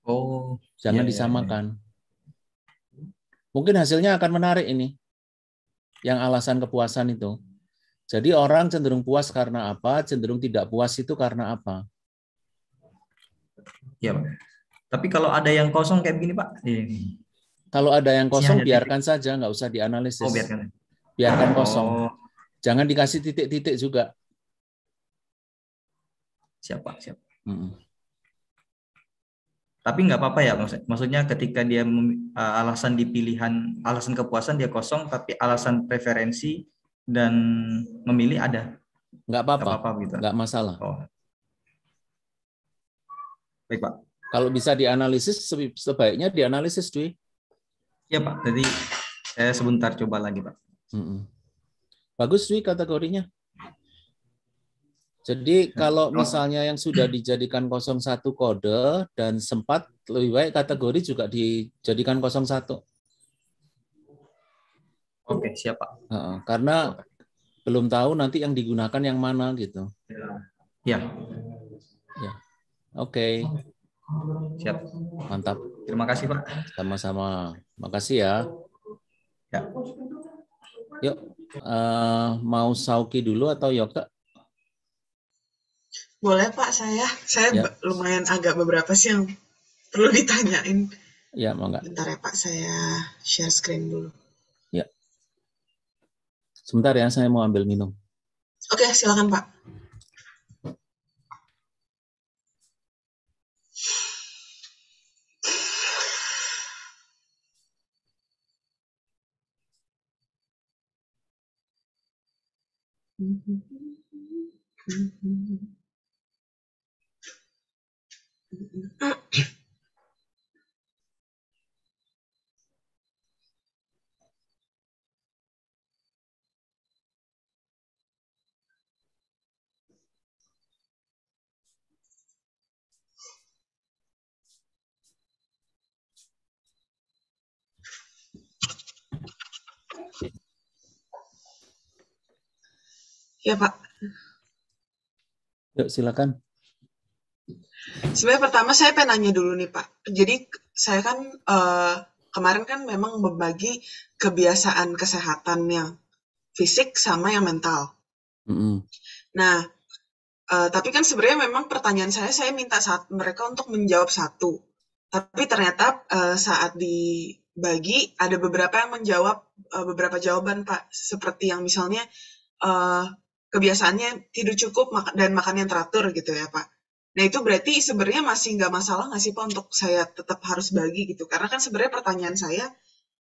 Oh, jangan iya, iya disamakan. Iya. Mungkin hasilnya akan menarik ini, yang alasan kepuasan itu. Jadi orang cenderung puas karena apa? Cenderung tidak puas itu karena apa? Ya, Tapi kalau ada yang kosong kayak begini, Pak. Kalau ada yang kosong, biarkan titik. saja, nggak usah dianalisis. Oh, biarkan. Biarkan kosong. Oh. Jangan dikasih titik-titik juga. Siapa? Siapa? Mm Tapi nggak apa-apa ya, maksudnya ketika dia alasan di pilihan, alasan kepuasan dia kosong, tapi alasan preferensi dan memilih ada. Nggak apa-apa. Nggak, apa gitu. masalah. Oh. Baik Pak. Kalau bisa dianalisis, sebaiknya dianalisis, Dwi. Iya, Pak, jadi saya sebentar coba lagi Pak. Mm-mm. Bagus Dwi kategorinya. Jadi kalau oh. misalnya yang sudah dijadikan 01 kode dan sempat lebih baik kategori juga dijadikan 01. Oke, okay, siapa? Uh, karena okay. belum tahu nanti yang digunakan yang mana gitu. Ya. Ya. Oke. Siap. Mantap. Terima kasih, Pak. Sama-sama. Makasih ya. Ya. Yuk, uh, mau Sauki dulu atau Yoka? Boleh, Pak. Saya saya ya. lumayan agak beberapa sih yang perlu ditanyain. Ya, mau nggak? Bentar ya, Pak. Saya share screen dulu. Sebentar ya, saya mau ambil minum. Oke, silakan Pak. Mm-hmm. Ya Pak. Yuk silakan. Sebenarnya pertama saya pengen nanya dulu nih Pak. Jadi saya kan uh, kemarin kan memang membagi kebiasaan kesehatan yang fisik sama yang mental. Mm -hmm. Nah, uh, tapi kan sebenarnya memang pertanyaan saya saya minta saat mereka untuk menjawab satu. Tapi ternyata uh, saat dibagi ada beberapa yang menjawab uh, beberapa jawaban Pak, seperti yang misalnya uh, kebiasaannya tidur cukup dan makan yang teratur gitu ya Pak. Nah itu berarti sebenarnya masih nggak masalah nggak sih Pak untuk saya tetap harus bagi gitu? Karena kan sebenarnya pertanyaan saya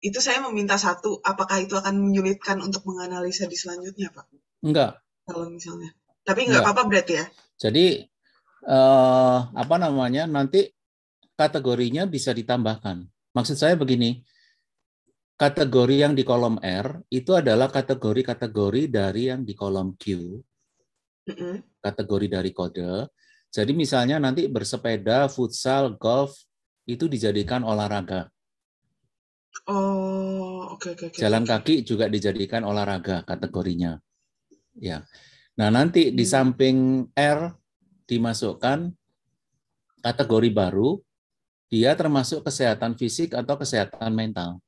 itu saya meminta satu, apakah itu akan menyulitkan untuk menganalisa di selanjutnya Pak? Enggak. Kalau misalnya. Tapi nggak apa-apa berarti ya? Jadi eh, apa namanya nanti kategorinya bisa ditambahkan. Maksud saya begini, kategori yang di kolom R itu adalah kategori-kategori dari yang di kolom Q, kategori dari kode. Jadi misalnya nanti bersepeda, futsal, golf itu dijadikan olahraga. Oh, oke okay, oke. Okay, Jalan kaki juga dijadikan olahraga kategorinya. Ya. Nah, nanti di hmm. samping R dimasukkan kategori baru, dia termasuk kesehatan fisik atau kesehatan mental.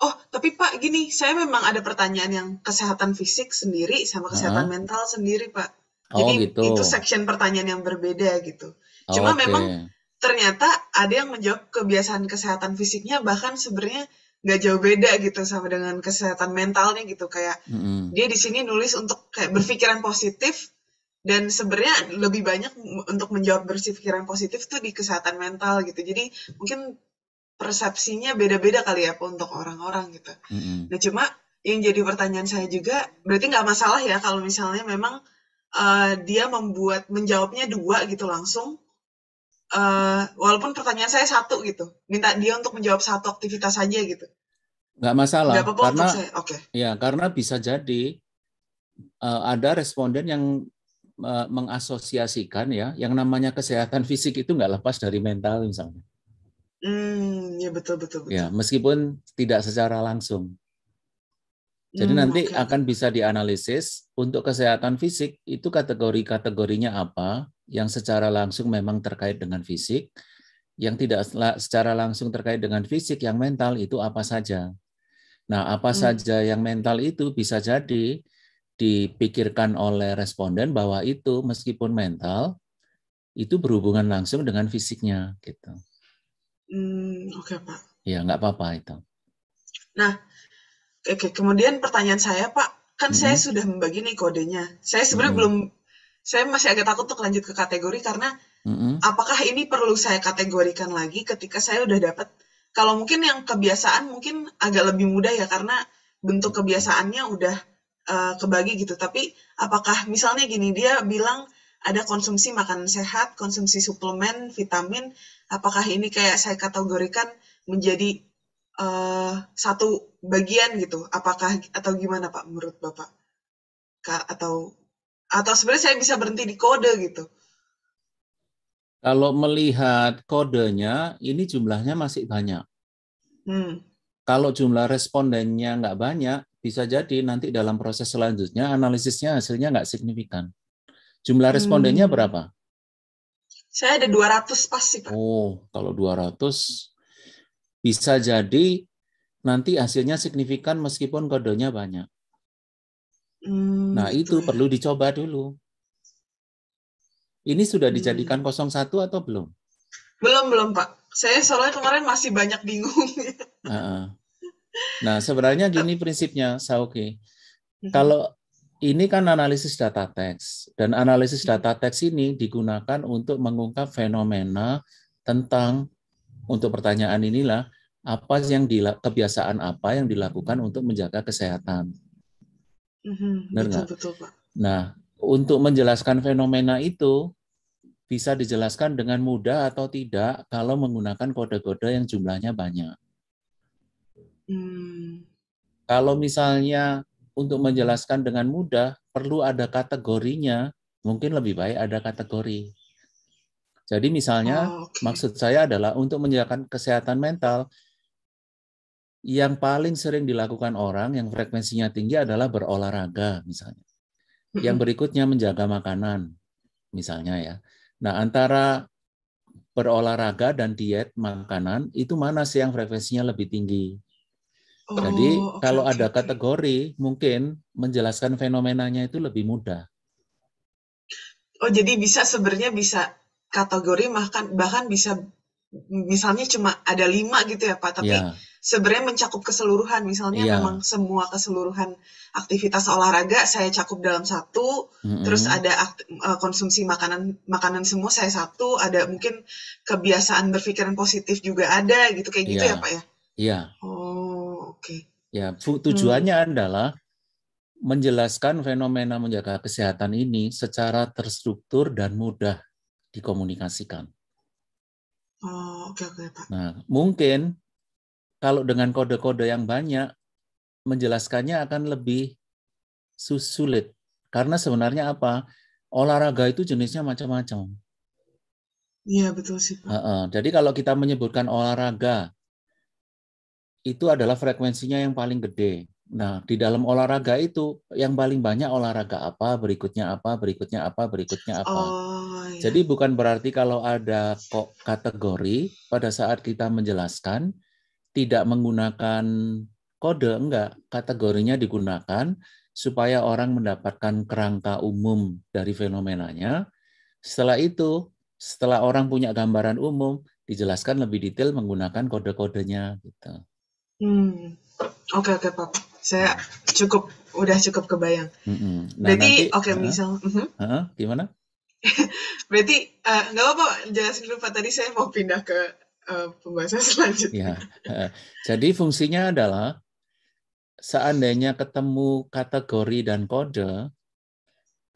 Oh, tapi Pak, gini, saya memang ada pertanyaan yang kesehatan fisik sendiri sama kesehatan uh-huh. mental sendiri, Pak. Oh, Jadi gitu. itu section pertanyaan yang berbeda gitu. Oh, Cuma memang ternyata ada yang menjawab kebiasaan kesehatan fisiknya bahkan sebenarnya nggak jauh beda gitu sama dengan kesehatan mentalnya gitu. Kayak mm hmm dia di sini nulis untuk kayak berpikiran positif dan sebenarnya lebih banyak untuk menjawab berpikiran positif tuh di kesehatan mental gitu. Jadi mungkin persepsinya beda-beda kali ya untuk orang-orang gitu. Mm-hmm. Nah cuma yang jadi pertanyaan saya juga berarti nggak masalah ya kalau misalnya memang uh, dia membuat menjawabnya dua gitu langsung. Uh, walaupun pertanyaan saya satu gitu, minta dia untuk menjawab satu aktivitas saja gitu. Nggak masalah. gak apa-apa karena, Oke. Okay. Ya karena bisa jadi uh, ada responden yang mengasosiasikan ya yang namanya kesehatan fisik itu nggak lepas dari mental misalnya Hmm, ya betul betul betul. Ya, meskipun tidak secara langsung. Jadi hmm, nanti okay. akan bisa dianalisis untuk kesehatan fisik itu kategori-kategorinya apa yang secara langsung memang terkait dengan fisik, yang tidak secara langsung terkait dengan fisik, yang mental itu apa saja. Nah, apa hmm. saja yang mental itu bisa jadi dipikirkan oleh responden bahwa itu meskipun mental itu berhubungan langsung dengan fisiknya gitu. Hmm, oke okay, Pak. Ya nggak apa-apa itu. Nah, oke okay, kemudian pertanyaan saya Pak, kan hmm. saya sudah membagi nih kodenya. Saya sebenarnya hmm. belum, saya masih agak takut untuk lanjut ke kategori karena hmm. apakah ini perlu saya kategorikan lagi ketika saya udah dapat? Kalau mungkin yang kebiasaan mungkin agak lebih mudah ya karena bentuk kebiasaannya udah uh, kebagi gitu. Tapi apakah misalnya gini dia bilang ada konsumsi makanan sehat, konsumsi suplemen, vitamin. Apakah ini kayak saya kategorikan menjadi uh, satu bagian gitu? Apakah atau gimana Pak menurut Bapak? Ka, atau atau sebenarnya saya bisa berhenti di kode gitu? Kalau melihat kodenya, ini jumlahnya masih banyak. Hmm. Kalau jumlah respondennya nggak banyak, bisa jadi nanti dalam proses selanjutnya analisisnya hasilnya nggak signifikan. Jumlah respondennya hmm. berapa? Saya ada 200 pasti, Pak. Oh, kalau 200 bisa jadi nanti hasilnya signifikan meskipun kodenya banyak. Hmm, nah, itu ya. perlu dicoba dulu. Ini sudah hmm. dijadikan hmm. 01 atau belum? Belum, belum, Pak. Saya soalnya kemarin masih banyak bingung. Nah, sebenarnya gini prinsipnya, Sauke. Hmm. Kalau ini kan analisis data teks dan analisis hmm. data teks ini digunakan untuk mengungkap fenomena tentang untuk pertanyaan inilah apa yang kebiasaan apa yang dilakukan untuk menjaga kesehatan. Mm-hmm, betul, betul, Pak. Nah, untuk menjelaskan fenomena itu bisa dijelaskan dengan mudah atau tidak kalau menggunakan kode-kode yang jumlahnya banyak. Mm. Kalau misalnya untuk menjelaskan dengan mudah perlu ada kategorinya. Mungkin lebih baik ada kategori. Jadi misalnya oh, okay. maksud saya adalah untuk menjalankan kesehatan mental yang paling sering dilakukan orang yang frekuensinya tinggi adalah berolahraga misalnya. Yang berikutnya menjaga makanan misalnya ya. Nah, antara berolahraga dan diet makanan itu mana sih yang frekuensinya lebih tinggi? Jadi oh, okay, kalau okay, ada kategori mungkin menjelaskan fenomenanya itu lebih mudah. Oh jadi bisa sebenarnya bisa kategori bahkan bahkan bisa misalnya cuma ada lima gitu ya Pak, tapi yeah. sebenarnya mencakup keseluruhan. Misalnya yeah. memang semua keseluruhan aktivitas olahraga saya cakup dalam satu, mm-hmm. terus ada eh, konsumsi makanan makanan semua saya satu, ada mungkin kebiasaan berpikiran positif juga ada gitu kayak gitu iya. ya, Pak ya. Iya. Oh. Ya, hmm. tujuannya hmm. adalah menjelaskan fenomena menjaga kesehatan ini secara terstruktur dan mudah dikomunikasikan. Oh, oke okay, oke, okay, Pak. Nah, mungkin kalau dengan kode-kode yang banyak menjelaskannya akan lebih sulit karena sebenarnya apa? Olahraga itu jenisnya macam-macam. Iya, betul sih, Pak. Uh, uh. Jadi kalau kita menyebutkan olahraga itu adalah frekuensinya yang paling gede. Nah, di dalam olahraga itu yang paling banyak olahraga apa, berikutnya apa, berikutnya apa, berikutnya apa. Oh, iya. Jadi bukan berarti kalau ada kok kategori pada saat kita menjelaskan tidak menggunakan kode enggak, kategorinya digunakan supaya orang mendapatkan kerangka umum dari fenomenanya. Setelah itu, setelah orang punya gambaran umum, dijelaskan lebih detail menggunakan kode-kodenya gitu. Hmm. Oke oke Pak. Saya cukup udah cukup kebayang. Mm -hmm. nah, Berarti oke okay, uh, misal. Uh -huh. Uh -huh. Gimana? Berarti eh, nggak uh, apa-apa jelasin dulu Pak. Tadi saya mau pindah ke uh, pembahasan selanjutnya. Ya. jadi fungsinya adalah seandainya ketemu kategori dan kode,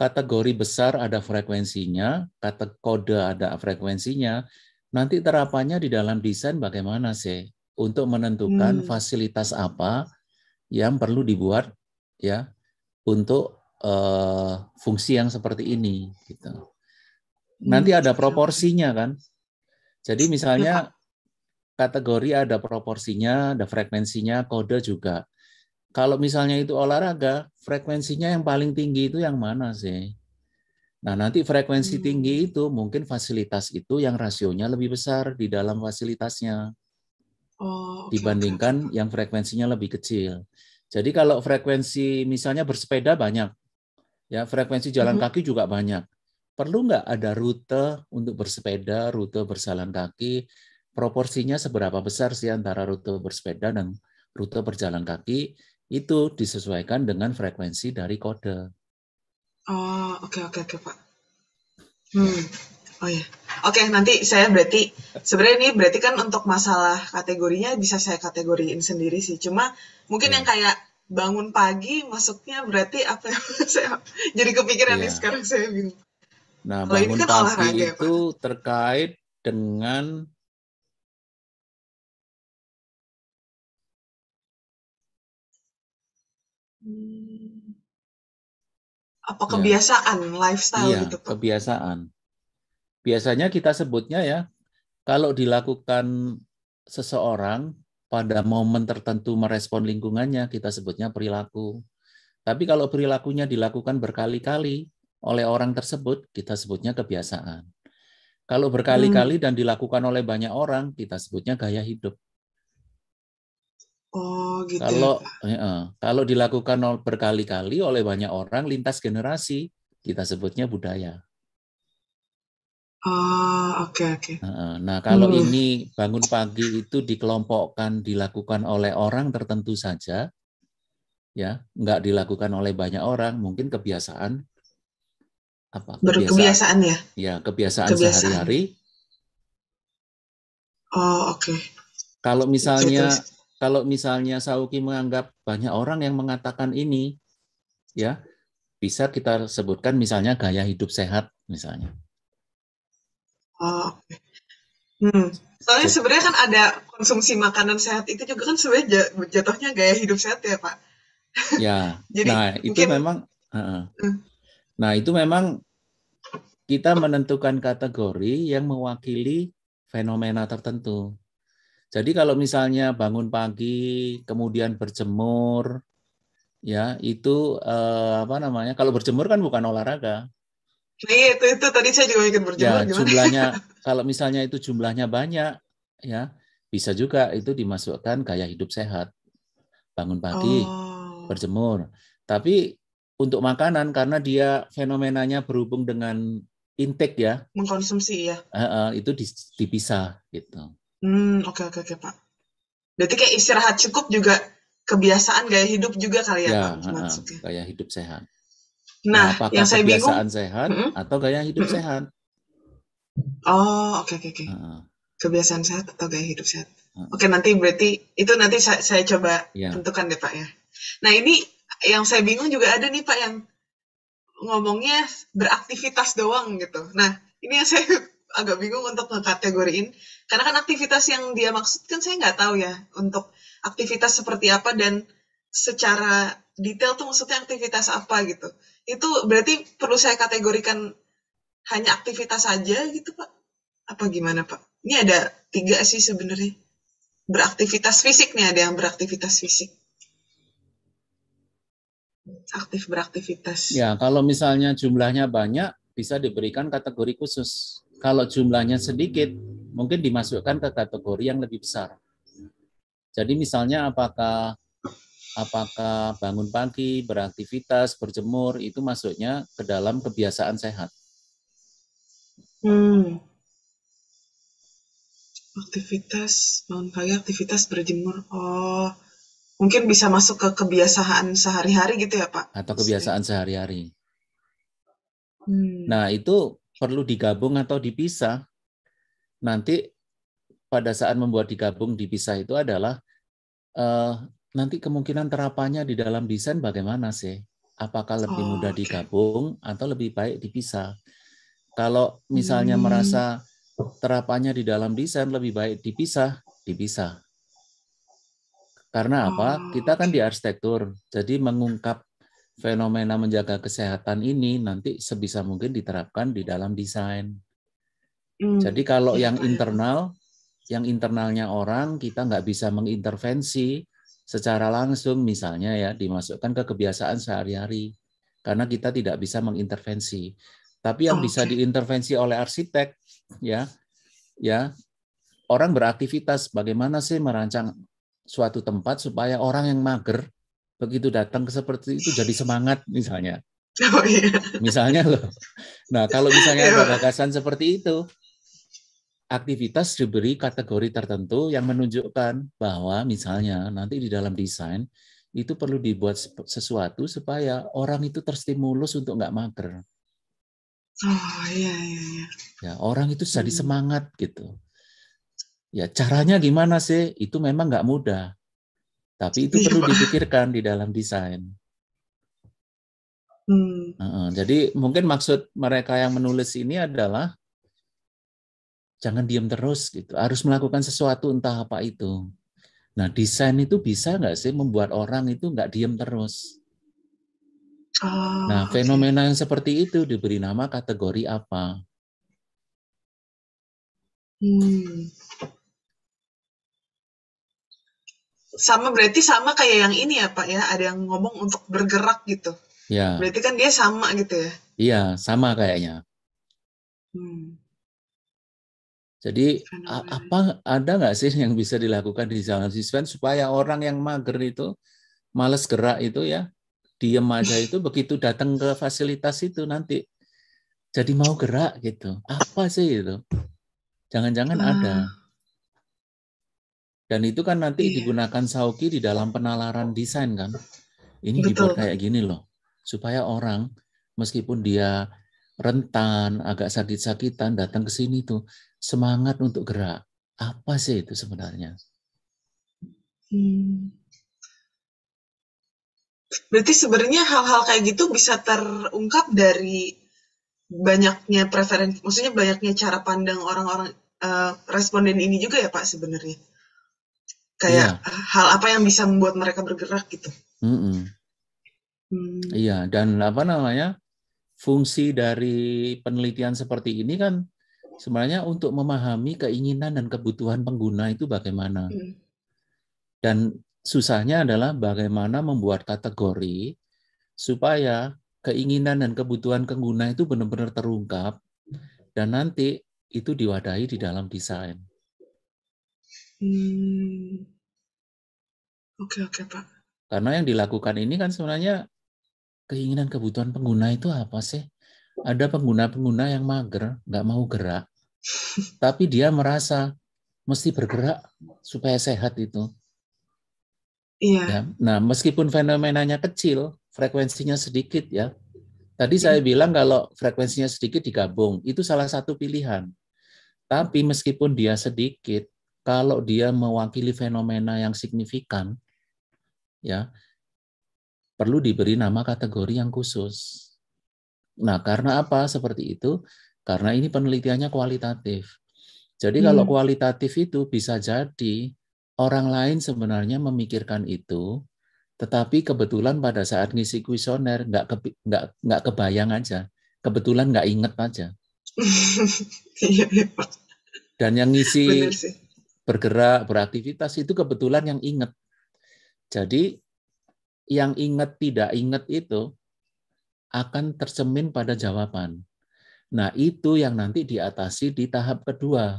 kategori besar ada frekuensinya, kata kode ada frekuensinya. Nanti terapannya di dalam desain bagaimana sih? untuk menentukan hmm. fasilitas apa yang perlu dibuat ya untuk uh, fungsi yang seperti ini gitu. Hmm, nanti ada proporsinya kan. Jadi misalnya kategori ada proporsinya, ada frekuensinya, kode juga. Kalau misalnya itu olahraga, frekuensinya yang paling tinggi itu yang mana sih? Nah, nanti frekuensi hmm. tinggi itu mungkin fasilitas itu yang rasionya lebih besar di dalam fasilitasnya. Oh, dibandingkan yang frekuensinya lebih kecil. Jadi kalau frekuensi misalnya bersepeda banyak, ya frekuensi jalan mm-hmm. kaki juga banyak. Perlu nggak ada rute untuk bersepeda, rute berjalan kaki? Proporsinya seberapa besar sih antara rute bersepeda dan rute berjalan kaki? Itu disesuaikan dengan frekuensi dari kode. Oh, oke okay, oke okay, oke okay, Pak. Ya. Hmm. Oh ya. Oke, okay, nanti saya berarti sebenarnya ini berarti kan untuk masalah kategorinya bisa saya kategoriin sendiri sih. Cuma mungkin yeah. yang kayak bangun pagi masuknya berarti apa yang saya jadi kepikiran yeah. nih iya. sekarang saya bingung. Nah, Kalo bangun kan pagi olahraga, ya, itu Pak. terkait dengan hmm. apa iya. kebiasaan, yeah. lifestyle yeah, gitu Pak. kebiasaan. Biasanya kita sebutnya ya, kalau dilakukan seseorang pada momen tertentu merespon lingkungannya, kita sebutnya perilaku. Tapi kalau perilakunya dilakukan berkali-kali oleh orang tersebut, kita sebutnya kebiasaan. Kalau berkali-kali hmm. dan dilakukan oleh banyak orang, kita sebutnya gaya hidup. Oh, gitu. Kalau ya, kalau dilakukan berkali-kali oleh banyak orang lintas generasi, kita sebutnya budaya. Oh, oke okay, oke. Okay. Nah, kalau hmm. ini bangun pagi itu dikelompokkan dilakukan oleh orang tertentu saja, ya, nggak dilakukan oleh banyak orang, mungkin kebiasaan apa? Ya? Kebiasaan, ya? Ya, kebiasaan, kebiasaan. sehari-hari. Oh, oke. Okay. Kalau misalnya Jadi. kalau misalnya Sauki menganggap banyak orang yang mengatakan ini, ya, bisa kita sebutkan misalnya gaya hidup sehat misalnya Oh, Hmm. Soalnya sebenarnya kan ada konsumsi makanan sehat itu juga kan sebenarnya jatuhnya gaya hidup sehat ya Pak. Ya, Jadi nah itu memang, Uh, Hmm, nah itu memang kita menentukan kategori yang mewakili fenomena tertentu. Jadi kalau misalnya bangun pagi, kemudian berjemur, ya itu eh, apa namanya? Kalau berjemur kan bukan olahraga, Nih iya, itu, itu tadi saya juga bikin ya, berjumlah. Ya, gimana? jumlahnya, kalau misalnya itu jumlahnya banyak, ya bisa juga itu dimasukkan gaya hidup sehat. Bangun pagi, oh. berjemur. Tapi untuk makanan, karena dia fenomenanya berhubung dengan intake ya. Mengkonsumsi ya. Uh, uh, itu dipisah gitu. Hmm, oke oke oke Pak. Berarti kayak istirahat cukup juga kebiasaan gaya hidup juga kali ya, ya Pak? Uh, gaya hidup sehat. Nah, nah Apakah yang saya kebiasaan bingung, sehat mm -hmm. atau gaya hidup mm -hmm. sehat? Oh, oke okay, oke okay, oke. Okay. Uh Kebiasaan sehat atau gaya hidup sehat? Uh Oke, okay, nanti berarti itu nanti saya, saya coba yeah. tentukan deh, Pak ya. Nah, ini yang saya bingung juga ada nih, Pak, yang ngomongnya beraktivitas doang gitu. Nah, ini yang saya agak bingung untuk ngekategoriin karena kan aktivitas yang dia maksudkan saya nggak tahu ya untuk aktivitas seperti apa dan secara detail tuh maksudnya aktivitas apa gitu. Itu berarti perlu saya kategorikan hanya aktivitas saja gitu Pak? Apa gimana Pak? Ini ada tiga sih sebenarnya. Beraktivitas fisik nih ada yang beraktivitas fisik. Aktif beraktivitas. Ya kalau misalnya jumlahnya banyak bisa diberikan kategori khusus. Kalau jumlahnya sedikit mungkin dimasukkan ke kategori yang lebih besar. Jadi misalnya apakah apakah bangun pagi, beraktivitas, berjemur, itu masuknya ke dalam kebiasaan sehat. Hmm. Aktivitas, bangun pagi, aktivitas berjemur. Oh, mungkin bisa masuk ke kebiasaan sehari-hari gitu ya Pak? Atau kebiasaan sehari-hari. Hmm. Nah, itu perlu digabung atau dipisah. Nanti pada saat membuat digabung dipisah itu adalah eh, nanti kemungkinan terapannya di dalam desain bagaimana sih? Apakah lebih oh, mudah okay. digabung atau lebih baik dipisah? Kalau misalnya hmm. merasa terapannya di dalam desain lebih baik dipisah, dipisah. Karena apa? Oh, kita kan di arsitektur, jadi mengungkap fenomena menjaga kesehatan ini nanti sebisa mungkin diterapkan di dalam desain. Hmm, jadi kalau yang internal, yang internalnya orang kita nggak bisa mengintervensi, secara langsung misalnya ya dimasukkan ke kebiasaan sehari-hari karena kita tidak bisa mengintervensi. Tapi yang bisa diintervensi oleh arsitek ya ya orang beraktivitas bagaimana sih merancang suatu tempat supaya orang yang mager begitu datang ke seperti itu jadi semangat misalnya. Oh, iya. Misalnya loh. Nah, kalau misalnya iya. ada gagasan seperti itu, aktivitas diberi kategori tertentu yang menunjukkan bahwa misalnya nanti di dalam desain itu perlu dibuat sesuatu supaya orang itu terstimulus untuk nggak mager. Oh iya iya iya. Ya, orang itu jadi hmm. semangat gitu. Ya caranya gimana sih? Itu memang nggak mudah. Tapi itu iya, perlu Pak. dipikirkan di dalam desain. Hmm. jadi mungkin maksud mereka yang menulis ini adalah jangan diem terus gitu harus melakukan sesuatu entah apa itu nah desain itu bisa nggak sih membuat orang itu nggak diem terus oh, nah okay. fenomena yang seperti itu diberi nama kategori apa hmm. sama berarti sama kayak yang ini ya pak ya ada yang ngomong untuk bergerak gitu ya berarti kan dia sama gitu ya iya sama kayaknya hmm. Jadi apa ada nggak sih yang bisa dilakukan di zaman siswen supaya orang yang mager itu, males gerak itu ya, diem aja itu begitu datang ke fasilitas itu nanti jadi mau gerak gitu. Apa sih itu? Jangan-jangan uh, ada. Dan itu kan nanti iya. digunakan Sauki di dalam penalaran desain kan. Ini Betul. dibuat kayak gini loh. Supaya orang meskipun dia rentan, agak sakit-sakitan datang ke sini tuh semangat untuk gerak. Apa sih itu sebenarnya? Hmm. Berarti sebenarnya hal-hal kayak gitu bisa terungkap dari banyaknya preferensi, maksudnya banyaknya cara pandang orang-orang uh, responden ini juga ya Pak sebenarnya. Kayak iya. eh, hal apa yang bisa membuat mereka bergerak gitu. Mm -mm. Hmm. Iya, dan apa namanya fungsi dari penelitian seperti ini kan Sebenarnya untuk memahami keinginan dan kebutuhan pengguna itu bagaimana. Hmm. Dan susahnya adalah bagaimana membuat kategori supaya keinginan dan kebutuhan pengguna itu benar-benar terungkap dan nanti itu diwadahi di dalam desain. Hmm. Oke oke Pak. Karena yang dilakukan ini kan sebenarnya keinginan kebutuhan pengguna itu apa sih? ada pengguna-pengguna yang mager, nggak mau gerak, tapi dia merasa mesti bergerak supaya sehat itu. Iya. Ya, nah, meskipun fenomenanya kecil, frekuensinya sedikit ya. Tadi saya iya. bilang kalau frekuensinya sedikit digabung, itu salah satu pilihan. Tapi meskipun dia sedikit, kalau dia mewakili fenomena yang signifikan, ya perlu diberi nama kategori yang khusus. Nah, karena apa seperti itu? Karena ini penelitiannya kualitatif. Jadi hmm. kalau kualitatif itu bisa jadi orang lain sebenarnya memikirkan itu, tetapi kebetulan pada saat ngisi kuesioner nggak ke, nggak nggak kebayang aja, kebetulan nggak inget aja. Iya, iya, Dan yang ngisi bergerak beraktivitas itu kebetulan yang inget. Jadi yang inget tidak inget itu akan tercemin pada jawaban. Nah, itu yang nanti diatasi di tahap kedua.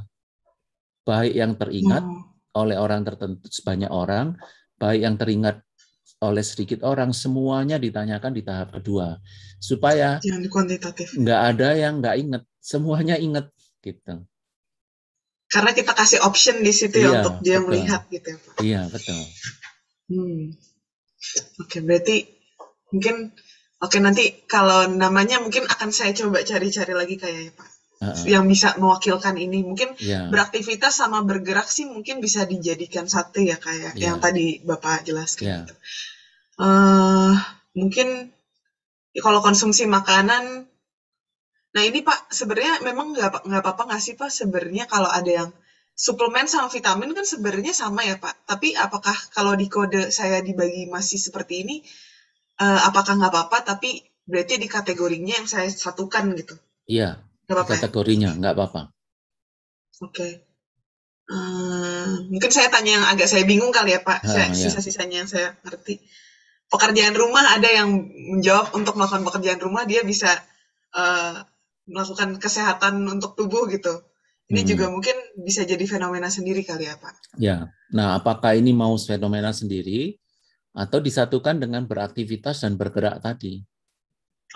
Baik yang teringat hmm. oleh orang tertentu sebanyak orang, baik yang teringat oleh sedikit orang, semuanya ditanyakan di tahap kedua. Supaya yang Nggak ada yang nggak ingat, semuanya ingat gitu. Karena kita kasih option di situ ya iya, ya untuk dia betul. melihat gitu ya Pak. Iya, betul. Hmm. Oke, berarti mungkin Oke nanti kalau namanya mungkin akan saya coba cari-cari lagi kayaknya Pak. Uh-uh. Yang bisa mewakilkan ini mungkin yeah. beraktivitas sama bergerak sih mungkin bisa dijadikan satu ya kayak yeah. Iya. yang tadi Bapak jelaskan. Yeah. Gitu. Uh, mungkin ya, kalau konsumsi makanan, nah ini Pak sebenarnya memang nggak nggak apa-apa nggak sih Pak sebenarnya kalau ada yang suplemen sama vitamin kan sebenarnya sama ya Pak. Tapi apakah kalau di kode saya dibagi masih seperti ini? uh, apakah nggak apa-apa tapi berarti di kategorinya yang saya satukan gitu iya gak apa -apa ya? kategorinya nggak apa-apa oke okay. Eh, hmm, mungkin saya tanya yang agak saya bingung kali ya Pak, ha, iya. sisa-sisanya yang saya ngerti. Pekerjaan rumah ada yang menjawab untuk melakukan pekerjaan rumah dia bisa uh, melakukan kesehatan untuk tubuh gitu. Ini hmm. juga mungkin bisa jadi fenomena sendiri kali ya Pak. Ya, nah apakah ini mau fenomena sendiri atau disatukan dengan beraktivitas dan bergerak tadi.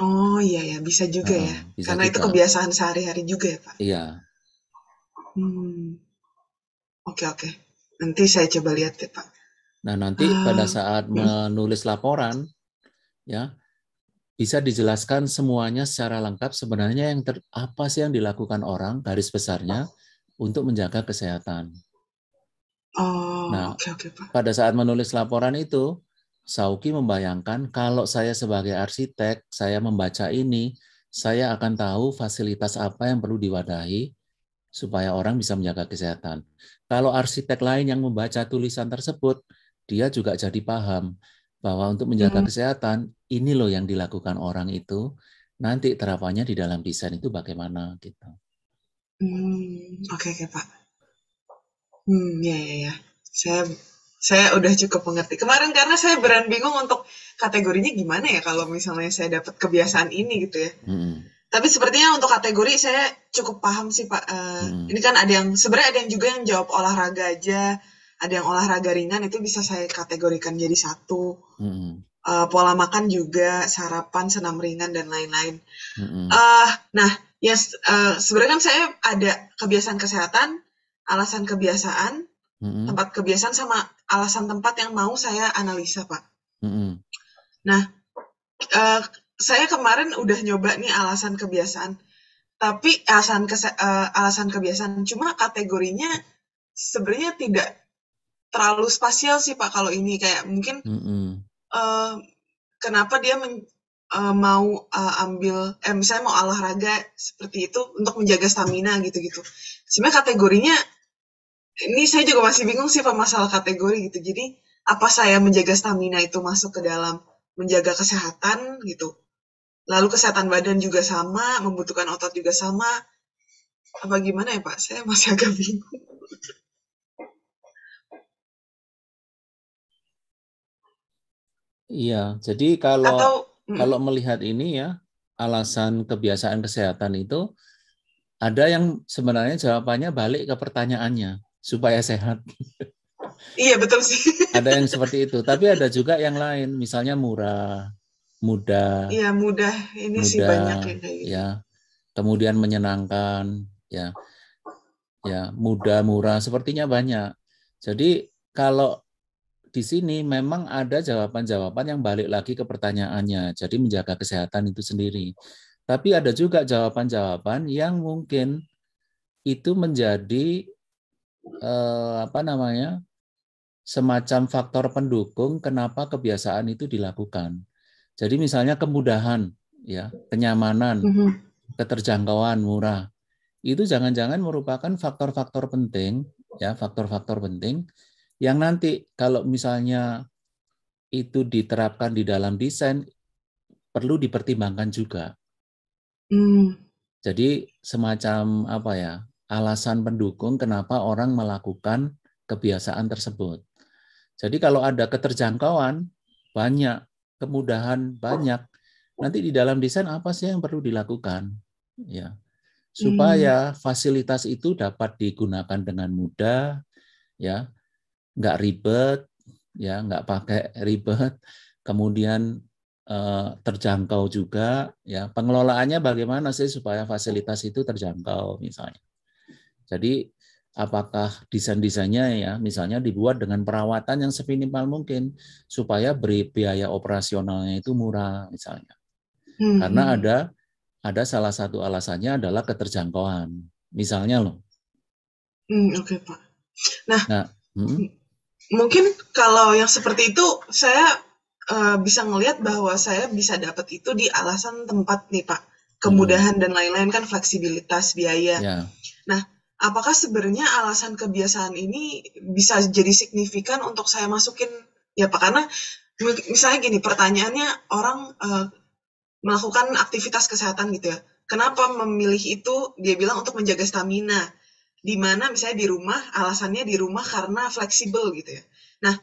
Oh iya ya bisa juga nah, ya bisa karena juga. itu kebiasaan sehari-hari juga ya pak. Iya. Hmm. Oke oke nanti saya coba lihat ya pak. Nah nanti uh, pada ah, saat menulis laporan ya bisa dijelaskan semuanya secara lengkap sebenarnya yang ter, apa sih yang dilakukan orang garis besarnya untuk menjaga kesehatan. Oh, nah, okay, okay, Pak. pada saat menulis laporan itu Sauki membayangkan kalau saya sebagai arsitek, saya membaca ini, saya akan tahu fasilitas apa yang perlu diwadahi supaya orang bisa menjaga kesehatan. Kalau arsitek lain yang membaca tulisan tersebut, dia juga jadi paham bahwa untuk menjaga hmm. kesehatan ini loh yang dilakukan orang itu. Nanti terapannya di dalam desain itu bagaimana gitu. Hmm, oke okay, okay, Pak. Hmm, ya ya ya. Saya saya udah cukup mengerti. Kemarin karena saya beran bingung untuk kategorinya gimana ya kalau misalnya saya dapat kebiasaan ini gitu ya. Hmm. Tapi sepertinya untuk kategori saya cukup paham sih Pak. Uh, hmm. Ini kan ada yang sebenarnya ada yang juga yang jawab olahraga aja, ada yang olahraga ringan itu bisa saya kategorikan jadi satu. Hmm. Uh, pola makan juga, sarapan, senam ringan dan lain-lain. Hmm. Uh, nah, ya yes, uh, sebenarnya kan saya ada kebiasaan kesehatan, alasan kebiasaan, hmm. tempat kebiasaan sama alasan tempat yang mau saya analisa pak. Mm-hmm. Nah, uh, saya kemarin udah nyoba nih alasan kebiasaan, tapi alasan kese- uh, alasan kebiasaan cuma kategorinya sebenarnya tidak terlalu spasial sih pak kalau ini kayak mungkin mm-hmm. uh, kenapa dia men- uh, mau uh, ambil eh misalnya mau olahraga seperti itu untuk menjaga stamina gitu-gitu. Sebenarnya kategorinya ini saya juga masih bingung sih masalah kategori gitu. Jadi apa saya menjaga stamina itu masuk ke dalam menjaga kesehatan gitu. Lalu kesehatan badan juga sama, membutuhkan otot juga sama. Apa gimana ya Pak? Saya masih agak bingung. Iya, jadi kalau Atau, mm. kalau melihat ini ya alasan kebiasaan kesehatan itu ada yang sebenarnya jawabannya balik ke pertanyaannya supaya sehat. Iya betul sih. Ada yang seperti itu, tapi ada juga yang lain, misalnya murah, mudah. Iya mudah, ini mudah, sih banyak ya. Ya, kemudian menyenangkan, ya, ya mudah murah, sepertinya banyak. Jadi kalau di sini memang ada jawaban-jawaban yang balik lagi ke pertanyaannya. Jadi menjaga kesehatan itu sendiri. Tapi ada juga jawaban-jawaban yang mungkin itu menjadi eh, apa namanya semacam faktor pendukung kenapa kebiasaan itu dilakukan. Jadi misalnya kemudahan, ya, kenyamanan, mm -hmm. keterjangkauan murah. Itu jangan-jangan merupakan faktor-faktor penting, ya, faktor-faktor penting yang nanti kalau misalnya itu diterapkan di dalam desain perlu dipertimbangkan juga. Mm. Jadi semacam apa ya? alasan pendukung kenapa orang melakukan kebiasaan tersebut. Jadi kalau ada keterjangkauan banyak, kemudahan banyak, nanti di dalam desain apa sih yang perlu dilakukan? Ya. Supaya hmm. fasilitas itu dapat digunakan dengan mudah, ya. nggak ribet, ya, nggak pakai ribet. Kemudian eh, terjangkau juga ya pengelolaannya bagaimana sih supaya fasilitas itu terjangkau misalnya jadi apakah desain-desainnya ya misalnya dibuat dengan perawatan yang seminimal mungkin supaya beri biaya operasionalnya itu murah misalnya. Hmm. Karena ada ada salah satu alasannya adalah keterjangkauan. Misalnya loh. Hmm, oke, okay, Pak. Nah, nah hmm? mungkin kalau yang seperti itu saya uh, bisa melihat bahwa saya bisa dapat itu di alasan tempat nih, Pak. Kemudahan hmm. dan lain-lain kan fleksibilitas biaya. Yeah. Nah, apakah sebenarnya alasan kebiasaan ini bisa jadi signifikan untuk saya masukin ya pak karena misalnya gini pertanyaannya orang uh, melakukan aktivitas kesehatan gitu ya kenapa memilih itu dia bilang untuk menjaga stamina di mana misalnya di rumah alasannya di rumah karena fleksibel gitu ya nah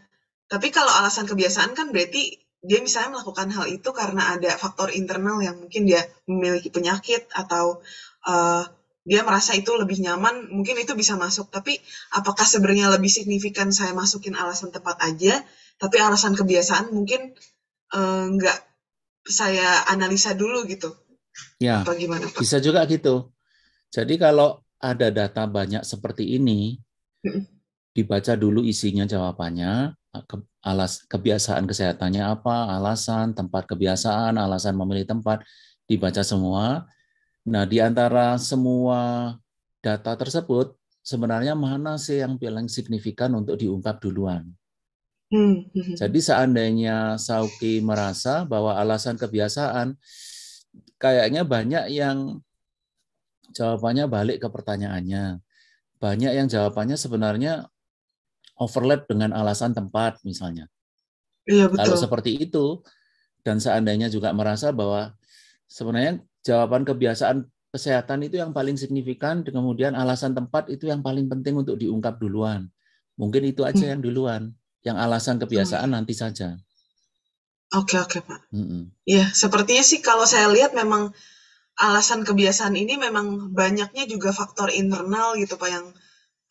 tapi kalau alasan kebiasaan kan berarti dia misalnya melakukan hal itu karena ada faktor internal yang mungkin dia memiliki penyakit atau uh, dia merasa itu lebih nyaman, mungkin itu bisa masuk. Tapi apakah sebenarnya lebih signifikan saya masukin alasan tepat aja, tapi alasan kebiasaan mungkin eh, nggak eh, saya analisa dulu gitu? Ya, Atau gimana, bisa juga gitu. Jadi kalau ada data banyak seperti ini, dibaca dulu isinya jawabannya, eh, ke, alas kebiasaan kesehatannya apa, alasan tempat kebiasaan, alasan memilih tempat, dibaca semua, Nah, di antara semua data tersebut, sebenarnya mana sih yang paling signifikan untuk diungkap duluan? Hmm, hmm. Jadi seandainya Sauki merasa bahwa alasan kebiasaan kayaknya banyak yang jawabannya balik ke pertanyaannya. Banyak yang jawabannya sebenarnya overlap dengan alasan tempat misalnya. Iya betul. Kalau seperti itu dan seandainya juga merasa bahwa sebenarnya jawaban kebiasaan kesehatan itu yang paling signifikan, dan kemudian alasan tempat itu yang paling penting untuk diungkap duluan. Mungkin itu aja hmm. yang duluan, yang alasan kebiasaan nanti saja. Oke oke pak. Mm -hmm. Ya sepertinya sih kalau saya lihat memang alasan kebiasaan ini memang banyaknya juga faktor internal gitu pak yang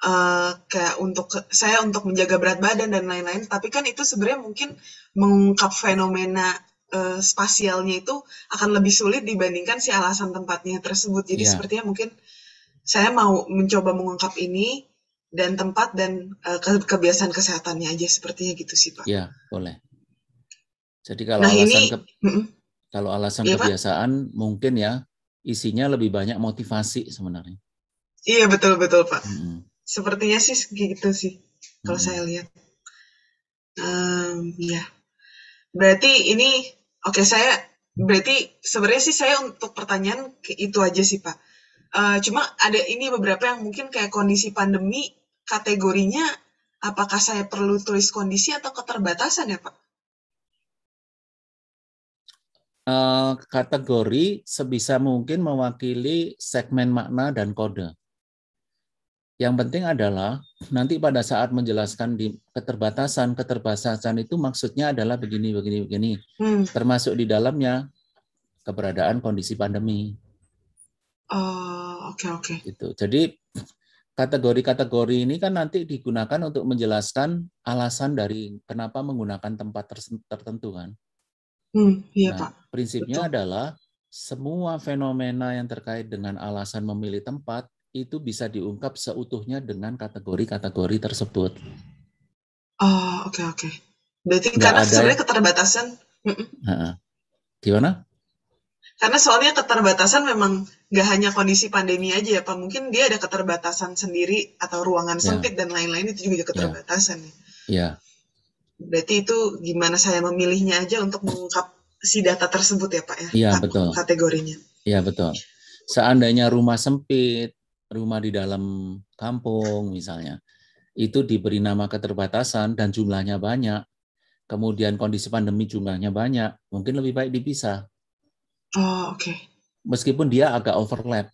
uh, kayak untuk saya untuk menjaga berat badan dan lain-lain. Tapi kan itu sebenarnya mungkin mengungkap fenomena Eh, spasialnya itu akan lebih sulit dibandingkan si alasan tempatnya tersebut. Jadi yeah. sepertinya mungkin saya mau mencoba mengungkap ini dan tempat dan uh, kebiasaan kesehatannya aja sepertinya gitu sih Pak. Iya, boleh. Jadi kalau nah, alasan ini, ke, kalau alasan iya, kebiasaan Pak? mungkin ya isinya lebih banyak motivasi sebenarnya. Iya betul betul Pak. Mm -hmm. Sepertinya sih gitu sih kalau mm -hmm. saya lihat. Um, ya berarti ini oke okay, saya berarti sebenarnya sih saya untuk pertanyaan itu aja sih pak. Uh, cuma ada ini beberapa yang mungkin kayak kondisi pandemi kategorinya apakah saya perlu tulis kondisi atau keterbatasan ya pak? Uh, kategori sebisa mungkin mewakili segmen makna dan kode. Yang penting adalah nanti pada saat menjelaskan di keterbatasan, keterbatasan itu maksudnya adalah begini, begini, begini. Hmm. Termasuk di dalamnya keberadaan kondisi pandemi. Oh, oke, okay, oke. Okay. Itu Jadi kategori-kategori ini kan nanti digunakan untuk menjelaskan alasan dari kenapa menggunakan tempat tertentu kan. Hmm, iya, nah, Pak. Prinsipnya Betul. adalah semua fenomena yang terkait dengan alasan memilih tempat itu bisa diungkap seutuhnya dengan kategori-kategori tersebut. Oh, oke okay, oke. Okay. Berarti Nggak karena ada... sebenarnya keterbatasan. -uh. gimana? Karena soalnya keterbatasan memang nggak hanya kondisi pandemi aja ya Pak. Mungkin dia ada keterbatasan sendiri atau ruangan ya. sempit dan lain-lain itu juga keterbatasan ya. Yeah. Ya. Berarti itu gimana saya memilihnya aja untuk mengungkap si data tersebut ya Pak ya. Iya, betul. Kategorinya. Iya, betul. Seandainya rumah sempit, rumah di dalam kampung misalnya, itu diberi nama keterbatasan dan jumlahnya banyak, kemudian kondisi pandemi jumlahnya banyak, mungkin lebih baik dipisah. Oh, oke. Okay. Meskipun dia agak overlap,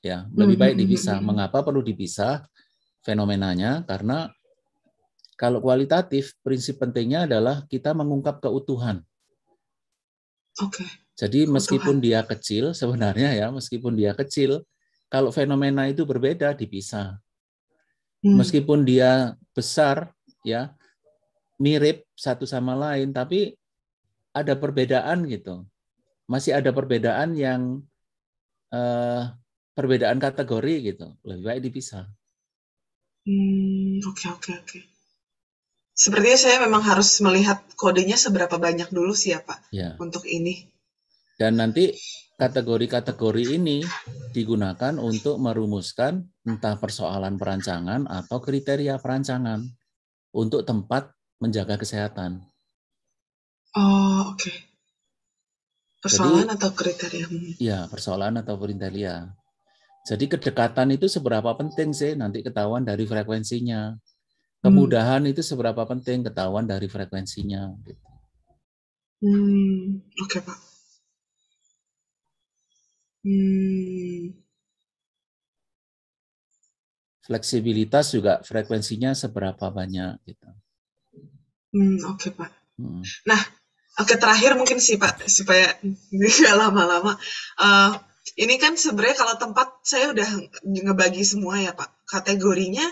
ya lebih hmm, baik hmm, hmm, dipisah. Mm-hmm. Mengapa perlu dipisah? Fenomenanya karena kalau kualitatif prinsip pentingnya adalah kita mengungkap keutuhan. Oke. Okay. Jadi meskipun keutuhan. dia kecil sebenarnya ya, meskipun dia kecil, kalau fenomena itu berbeda dipisah. Hmm. Meskipun dia besar ya mirip satu sama lain tapi ada perbedaan gitu. Masih ada perbedaan yang eh, perbedaan kategori gitu. Lebih baik dipisah. Hmm, oke okay, oke okay, oke. Okay. Sepertinya saya memang harus melihat kodenya seberapa banyak dulu sih ya Pak ya. untuk ini. Dan nanti kategori-kategori ini digunakan untuk merumuskan entah persoalan perancangan atau kriteria perancangan untuk tempat menjaga kesehatan. Oh, oke. Okay. Persoalan Jadi, atau kriteria? Ya, persoalan atau kriteria. Jadi kedekatan itu seberapa penting sih nanti ketahuan dari frekuensinya. Hmm. Kemudahan hmm. itu seberapa penting ketahuan dari frekuensinya. Gitu. Hmm, oke okay, Pak. Hmm. Fleksibilitas juga frekuensinya seberapa banyak gitu. Hmm, oke okay, Pak. Hmm. Nah, oke okay, terakhir mungkin sih Pak supaya nggak lama-lama. Uh, ini kan sebenarnya kalau tempat saya udah ngebagi semua ya Pak. Kategorinya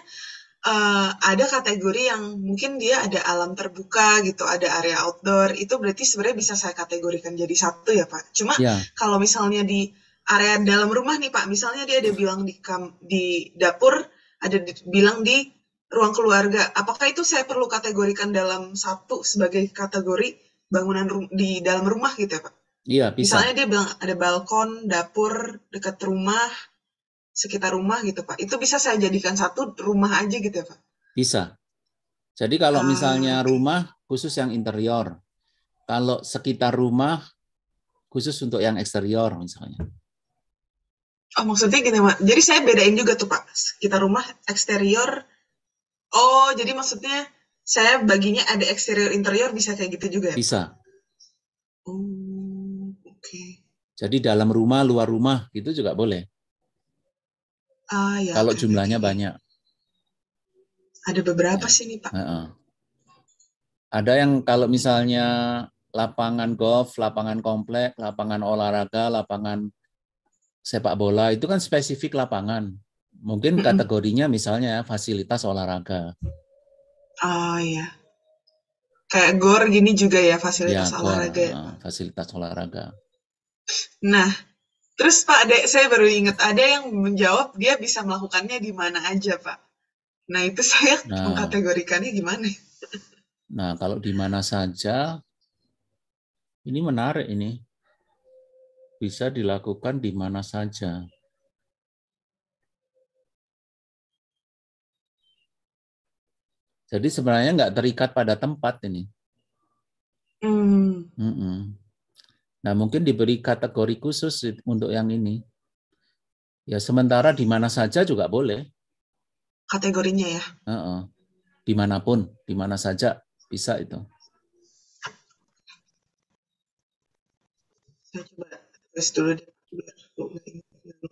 uh, ada kategori yang mungkin dia ada alam terbuka gitu, ada area outdoor. Itu berarti sebenarnya bisa saya kategorikan jadi satu ya Pak. Cuma yeah. kalau misalnya di area dalam rumah nih Pak. Misalnya dia ada bilang di kam, di dapur, ada di, bilang di ruang keluarga. Apakah itu saya perlu kategorikan dalam satu sebagai kategori bangunan di dalam rumah gitu ya Pak? Iya, bisa. Misalnya dia bilang ada balkon, dapur, dekat rumah, sekitar rumah gitu Pak. Itu bisa saya jadikan satu rumah aja gitu ya Pak? Bisa. Jadi kalau ah. misalnya rumah khusus yang interior, kalau sekitar rumah khusus untuk yang eksterior misalnya. Oh maksudnya gini, pak, Jadi saya bedain juga tuh, Pak. kita rumah, eksterior. Oh, jadi maksudnya saya baginya ada eksterior, interior bisa kayak gitu juga? ya? Bisa. Oh, oke. Okay. Jadi dalam rumah, luar rumah, itu juga boleh. Ah, ya, Kalau jumlahnya okay. banyak. Ada beberapa ya. sih nih, Pak. Uh -uh. Ada yang kalau misalnya lapangan golf, lapangan komplek, lapangan olahraga, lapangan sepak bola itu kan spesifik lapangan. Mungkin kategorinya misalnya fasilitas olahraga. Oh iya. Kayak gor gini juga ya fasilitas ya, olahraga. ya, ah, fasilitas olahraga. Nah, terus Pak, ada, saya baru ingat ada yang menjawab dia bisa melakukannya di mana aja, Pak. Nah, itu saya nah, mengkategorikannya gimana? Nah, kalau di mana saja ini menarik ini bisa dilakukan di mana saja. Jadi sebenarnya nggak terikat pada tempat ini. Mm. Mm -mm. Nah mungkin diberi kategori khusus untuk yang ini. Ya sementara di mana saja juga boleh. Kategorinya ya? Uh -uh. Dimanapun, di mana saja bisa itu. Saya coba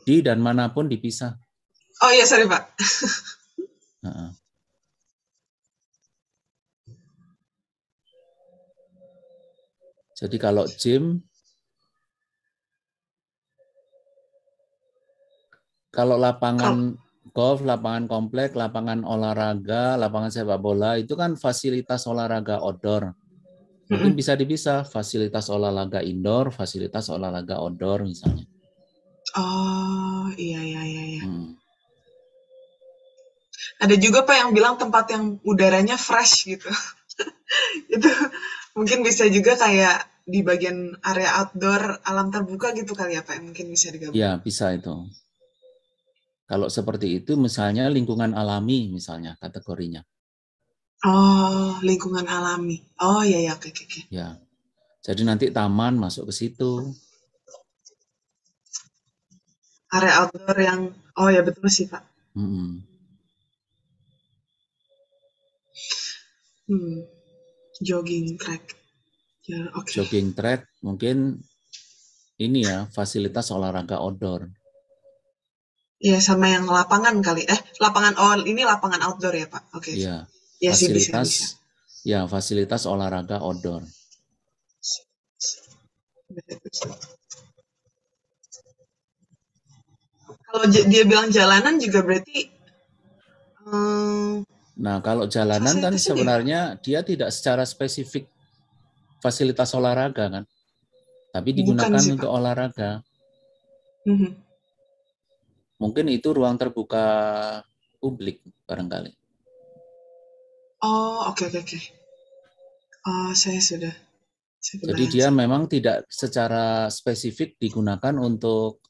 di dan manapun dipisah. Oh iya, sorry Pak. Jadi kalau gym kalau lapangan golf, lapangan komplek, lapangan olahraga, lapangan sepak bola, itu kan fasilitas olahraga outdoor. Mungkin bisa dipisah fasilitas olahraga indoor, fasilitas olahraga outdoor misalnya. Oh, iya, iya iya iya Hmm. Ada juga Pak yang bilang tempat yang udaranya fresh gitu. Itu mungkin bisa juga kayak di bagian area outdoor alam terbuka gitu kali ya Pak, mungkin bisa digabung. Iya, bisa itu. Kalau seperti itu misalnya lingkungan alami misalnya kategorinya. Oh, lingkungan alami. Oh, ya ya, oke oke oke. Ya. Jadi nanti taman masuk ke situ. Area outdoor yang oh ya betul sih, Pak. -hmm. Hmm. Jogging track. Ya, okay. Jogging track mungkin ini ya, fasilitas olahraga outdoor. Ya sama yang lapangan kali. Eh, lapangan oh ini lapangan outdoor ya, Pak. Oke. Okay. Iya ya, fasilitas sih, bisa, bisa. ya fasilitas olahraga outdoor. Kalau dia bilang jalanan juga berarti. Um, nah kalau jalanan kan sebenarnya dia. dia tidak secara spesifik fasilitas olahraga kan, tapi digunakan sih, untuk Pak. olahraga. Mm -hmm. Mungkin itu ruang terbuka publik barangkali. Oh, oke okay, oke okay, oke. Okay. Oh, saya sudah. Saya Jadi dia saya. memang tidak secara spesifik digunakan untuk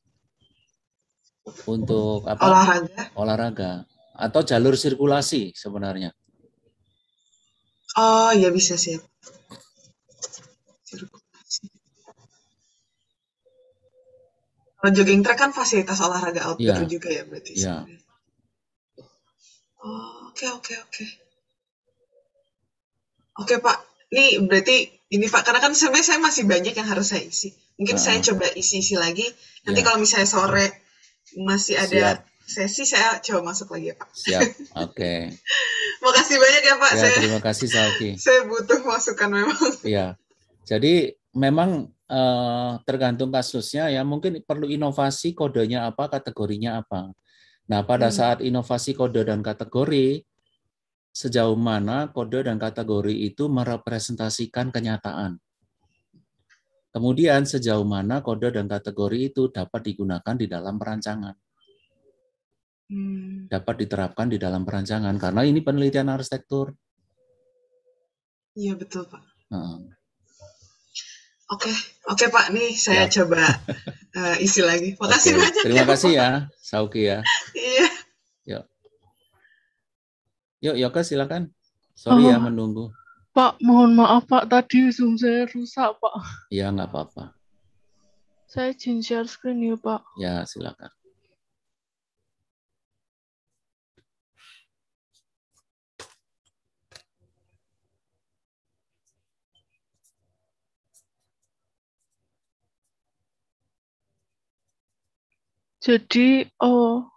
untuk apa? Olahraga. Olahraga atau jalur sirkulasi sebenarnya. Oh, ya bisa sih. Sirkulasi. Kalau jogging track kan fasilitas olahraga outdoor ya. juga ya berarti. Iya. Oke, oh, oke, okay, oke. Okay, okay. Oke Pak, ini berarti ini Pak, karena kan sebenarnya saya masih banyak yang harus saya isi. Mungkin uh, saya coba isi-isi lagi. Nanti yeah. kalau misalnya sore masih ada Siap. sesi, saya coba masuk lagi ya Pak. Siap, oke. Okay. Makasih banyak ya Pak. Ya, saya, terima kasih Salki. Saya butuh masukan memang. Iya, jadi memang eh, tergantung kasusnya ya mungkin perlu inovasi kodenya apa, kategorinya apa. Nah pada hmm. saat inovasi kode dan kategori, sejauh mana kode dan kategori itu merepresentasikan kenyataan. Kemudian sejauh mana kode dan kategori itu dapat digunakan di dalam perancangan. Hmm. Dapat diterapkan di dalam perancangan karena ini penelitian arsitektur. Iya betul pak. Hmm. Oke oke pak nih saya ya. coba uh, isi lagi. Makasih okay. banyak. Terima ya, kasih pak. ya Sauki ya. Iya. Yuk, Yoga silakan. Sorry ya, oh, ya menunggu. Pak, mohon maaf Pak, tadi Zoom saya rusak Pak. Ya, nggak apa-apa. Saya izin share screen ya Pak. Ya, silakan. Jadi, oh,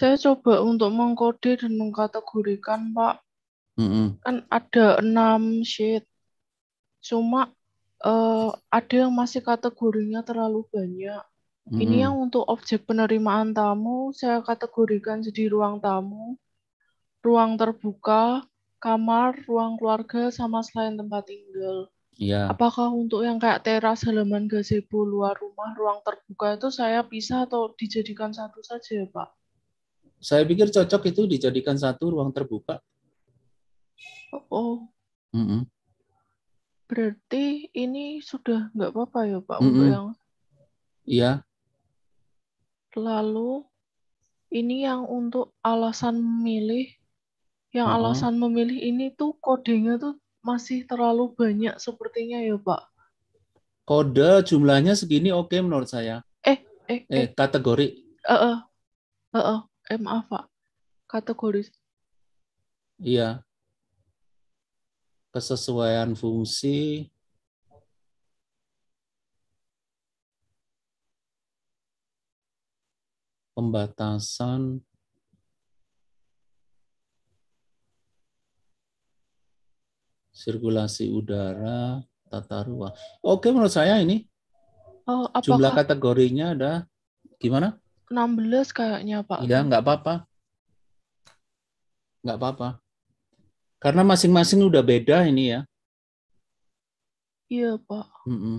saya coba untuk mengkode dan mengkategorikan, Pak. Mm-hmm. Kan ada enam sheet. Cuma uh, ada yang masih kategorinya terlalu banyak. Mm-hmm. Ini yang untuk objek penerimaan tamu, saya kategorikan jadi ruang tamu, ruang terbuka, kamar, ruang keluarga, sama selain tempat tinggal. Iya. Apakah untuk yang kayak teras, halaman, gazebo, luar rumah, ruang terbuka itu saya bisa atau dijadikan satu saja, Pak? Saya pikir cocok itu dijadikan satu ruang terbuka. Oh. Mm -mm. Berarti ini sudah nggak apa-apa ya Pak mm -mm. untuk yang. Iya. Lalu ini yang untuk alasan memilih, yang uh -huh. alasan memilih ini tuh kodenya tuh masih terlalu banyak sepertinya ya Pak. Kode jumlahnya segini oke okay, menurut saya. Eh eh, eh, eh kategori. Uh, uh, uh, uh eh maaf pak kategoris iya kesesuaian fungsi pembatasan sirkulasi udara, tata ruang. Oke, menurut saya ini oh, apakah... jumlah kategorinya ada gimana? 16 kayaknya Pak. Ya, nggak apa-apa. Nggak apa-apa. Karena masing-masing udah beda ini ya. Iya Pak. Mm -mm.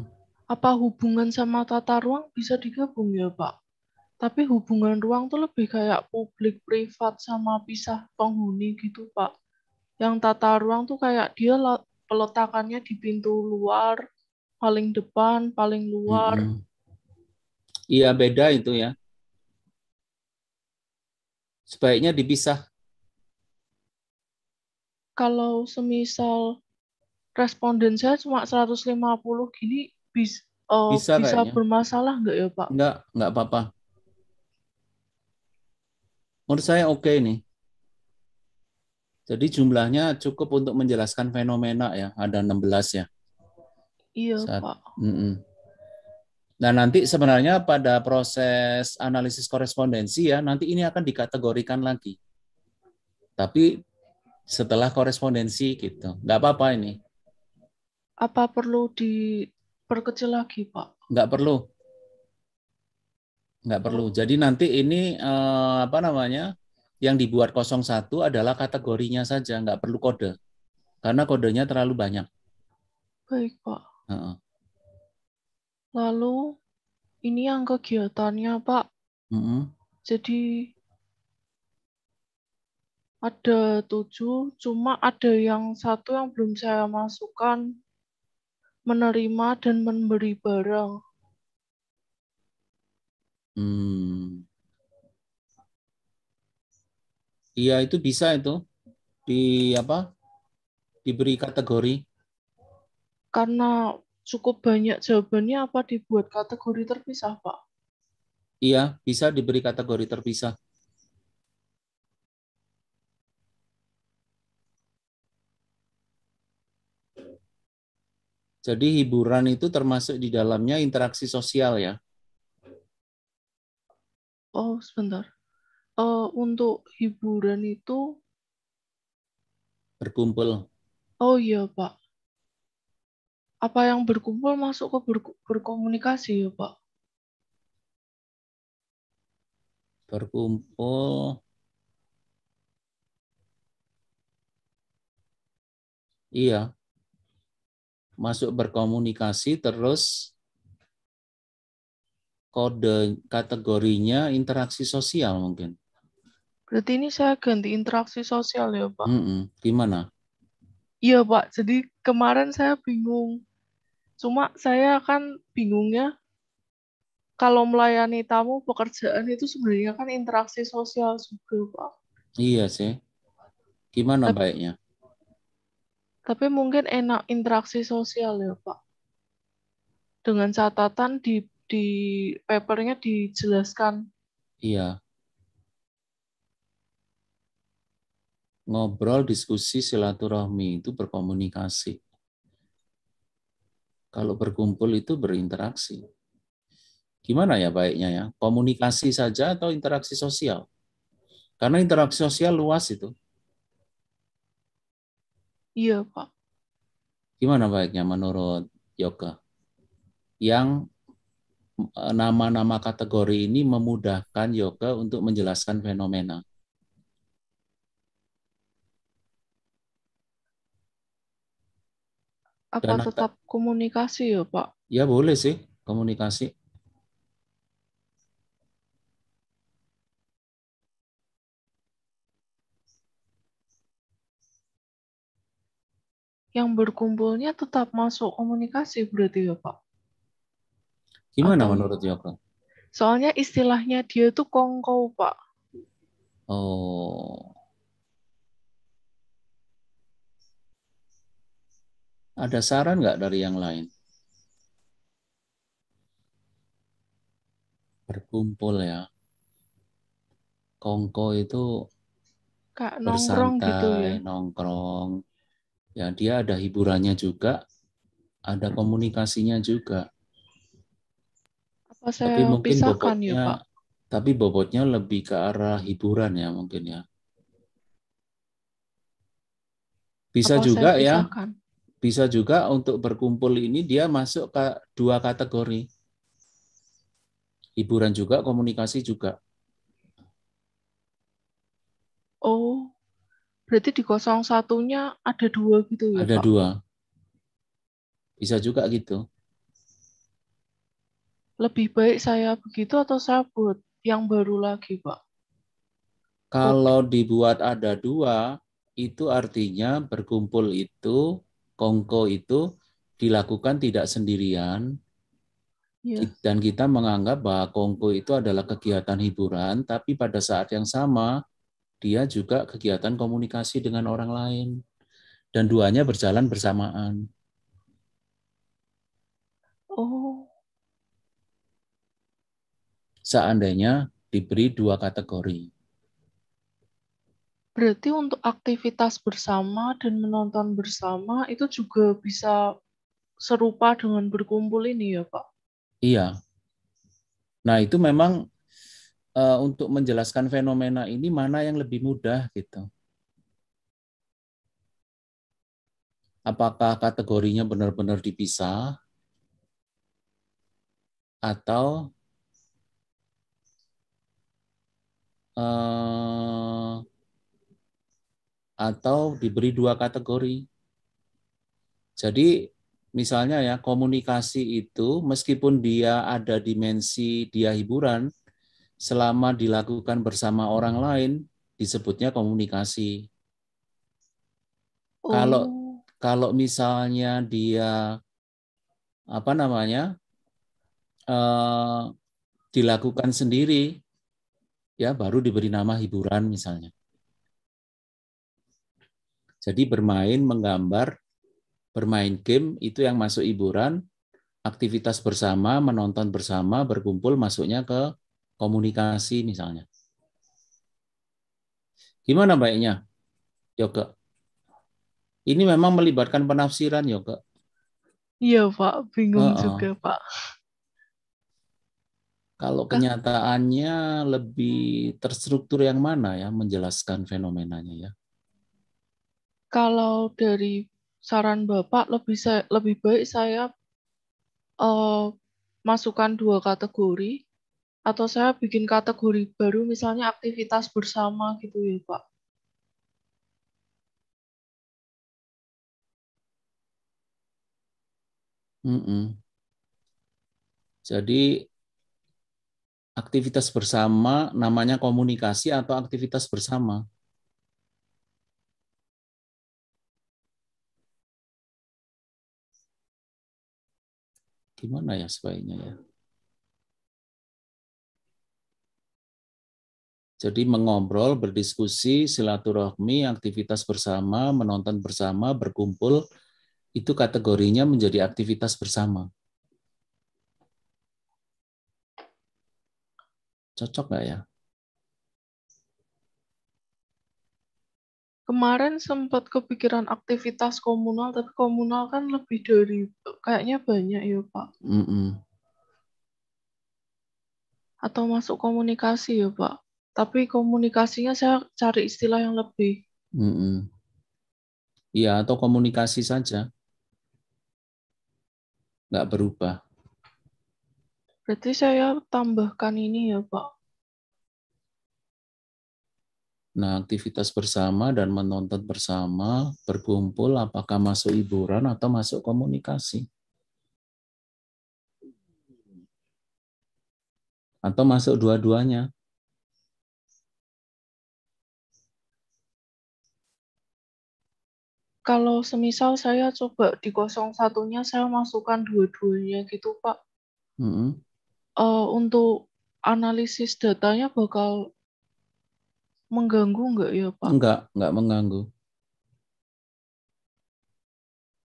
Apa hubungan sama tata ruang bisa digabung ya Pak? Tapi hubungan ruang tuh lebih kayak publik, privat, sama pisah penghuni gitu Pak. Yang tata ruang tuh kayak dia peletakannya di pintu luar, paling depan, paling luar. Mm -mm. Iya beda itu ya sebaiknya dipisah? Kalau semisal responden saya cuma 150 gini bis, uh, bisa, bisa kayaknya. bermasalah nggak ya Pak? Nggak, nggak apa-apa. Menurut saya oke okay nih. Jadi jumlahnya cukup untuk menjelaskan fenomena ya, ada 16 ya. Iya Saat, Pak. Mm -mm. Nah, nanti sebenarnya pada proses analisis korespondensi ya, nanti ini akan dikategorikan lagi. Tapi setelah korespondensi gitu. Nggak apa-apa ini. Apa perlu diperkecil lagi, Pak? Nggak perlu. Nggak perlu. Jadi nanti ini eh, apa namanya? Yang dibuat 01 adalah kategorinya saja, nggak perlu kode. Karena kodenya terlalu banyak. Baik, Pak. Uh -uh. Lalu ini yang kegiatannya Pak. Mm-hmm. Jadi ada tujuh, cuma ada yang satu yang belum saya masukkan menerima dan memberi barang. Hmm. Iya itu bisa itu di apa diberi kategori. Karena cukup banyak jawabannya apa dibuat kategori terpisah, Pak? Iya, bisa diberi kategori terpisah. Jadi hiburan itu termasuk di dalamnya interaksi sosial ya? Oh, sebentar. Uh, untuk hiburan itu berkumpul. Oh iya, Pak apa yang berkumpul masuk ke ber, berkomunikasi ya Pak? Berkumpul Iya. Masuk berkomunikasi terus kode kategorinya interaksi sosial mungkin. Berarti ini saya ganti interaksi sosial ya Pak? Mm -mm. Gimana? Iya Pak, jadi kemarin saya bingung Cuma saya kan bingungnya kalau melayani tamu pekerjaan itu sebenarnya kan interaksi sosial juga, Pak. Iya sih. Gimana tapi, baiknya? Tapi mungkin enak interaksi sosial ya, Pak. Dengan catatan di di papernya dijelaskan. Iya. Ngobrol, diskusi, silaturahmi itu berkomunikasi. Kalau berkumpul itu berinteraksi. Gimana ya baiknya ya? Komunikasi saja atau interaksi sosial? Karena interaksi sosial luas itu. Iya, Pak. Gimana baiknya menurut Yoga? Yang eh, nama-nama kategori ini memudahkan yoga untuk menjelaskan fenomena. Apa dan tetap komunikasi ya Pak? Ya boleh sih komunikasi. Yang berkumpulnya tetap masuk komunikasi berarti ya Pak? Gimana Atau... menurut pak? Soalnya istilahnya dia itu kongkow Pak. Oh, Ada saran nggak dari yang lain? Berkumpul ya. Kongko itu Kak, bersantai, gitu ya. nongkrong. Ya, dia ada hiburannya juga, ada komunikasinya juga. Apa saya tapi mungkin pisahkan ya, bobotnya, ya, Pak? Tapi bobotnya lebih ke arah hiburan ya mungkin ya. Bisa Apa juga ya. Pisahkan? Bisa juga untuk berkumpul ini dia masuk ke dua kategori. Hiburan juga, komunikasi juga. Oh, berarti di kosong satunya ada dua gitu ya? Ada Pak? dua. Bisa juga gitu. Lebih baik saya begitu atau saya buat yang baru lagi, Pak? Kalau dibuat ada dua, itu artinya berkumpul itu kongko itu dilakukan tidak sendirian yeah. dan kita menganggap bahwa kongko itu adalah kegiatan hiburan tapi pada saat yang sama dia juga kegiatan komunikasi dengan orang lain dan duanya berjalan bersamaan. Oh. Seandainya diberi dua kategori Berarti untuk aktivitas bersama dan menonton bersama itu juga bisa serupa dengan berkumpul ini ya Pak? Iya. Nah itu memang uh, untuk menjelaskan fenomena ini mana yang lebih mudah gitu. Apakah kategorinya benar-benar dipisah atau uh, atau diberi dua kategori. Jadi misalnya ya komunikasi itu meskipun dia ada dimensi dia hiburan, selama dilakukan bersama orang lain disebutnya komunikasi. Oh. Kalau kalau misalnya dia apa namanya eh, dilakukan sendiri ya baru diberi nama hiburan misalnya jadi bermain, menggambar, bermain game itu yang masuk hiburan, aktivitas bersama, menonton bersama, berkumpul masuknya ke komunikasi misalnya. Gimana baiknya, Yoga? Ini memang melibatkan penafsiran, Yoga. Iya, Pak. Bingung uh -uh. juga, Pak. Kalau kenyataannya lebih terstruktur yang mana ya menjelaskan fenomenanya ya? kalau dari saran Bapak lebih saya, lebih baik saya uh, masukkan dua kategori atau saya bikin kategori baru misalnya aktivitas bersama gitu ya Pak. Mm-mm. Jadi aktivitas bersama namanya komunikasi atau aktivitas bersama? gimana ya sebaiknya ya? Jadi mengobrol, berdiskusi, silaturahmi, aktivitas bersama, menonton bersama, berkumpul, itu kategorinya menjadi aktivitas bersama. Cocok nggak ya? kemarin sempat kepikiran aktivitas komunal tapi komunal kan lebih dari kayaknya banyak ya pak mm -mm. atau masuk komunikasi ya pak tapi komunikasinya saya cari istilah yang lebih Iya -mm. atau komunikasi saja nggak berubah berarti saya tambahkan ini ya pak Nah, aktivitas bersama dan menonton bersama, berkumpul, apakah masuk hiburan atau masuk komunikasi? Atau masuk dua-duanya? Kalau semisal saya coba di kosong satunya, saya masukkan dua-duanya gitu, Pak. Mm -hmm. uh, untuk analisis datanya bakal mengganggu nggak ya Pak? Enggak, enggak mengganggu.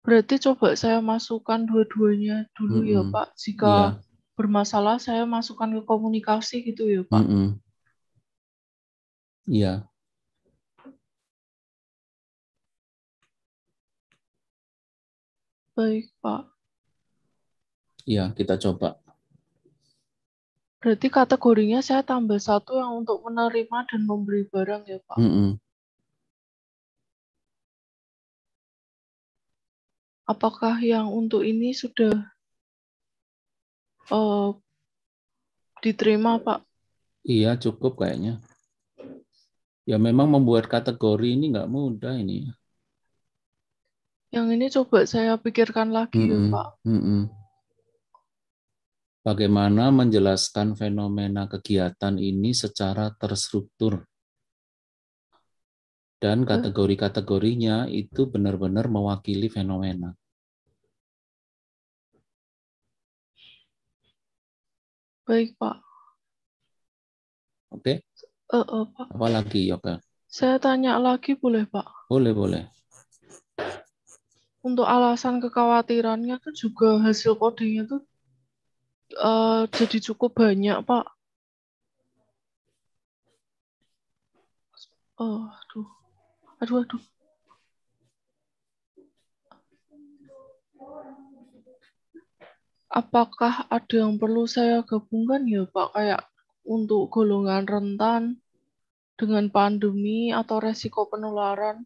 Berarti coba saya masukkan dua-duanya dulu mm -mm. ya Pak. Jika yeah. bermasalah saya masukkan ke komunikasi gitu ya Pak. Iya. Mm -mm. yeah. Baik Pak. Iya, yeah, kita coba. Berarti kategorinya saya tambah satu yang untuk menerima dan memberi barang ya Pak. Mm -hmm. Apakah yang untuk ini sudah uh, diterima Pak? Iya cukup kayaknya. Ya memang membuat kategori ini nggak mudah ini. Yang ini coba saya pikirkan lagi mm -hmm. ya Pak. Mm -hmm bagaimana menjelaskan fenomena kegiatan ini secara terstruktur dan kategori-kategorinya itu benar-benar mewakili fenomena. Baik, Pak. Oke. Okay? Uh, eh, uh, eh, Pak. Apa lagi, Yoga? Saya tanya lagi boleh, Pak? Boleh, boleh. Untuk alasan kekhawatirannya itu juga hasil codingnya tuh? uh, jadi cukup banyak, Pak. Oh, aduh. Aduh, aduh. Apakah ada yang perlu saya gabungkan ya, Pak? Kayak untuk golongan rentan dengan pandemi atau resiko penularan?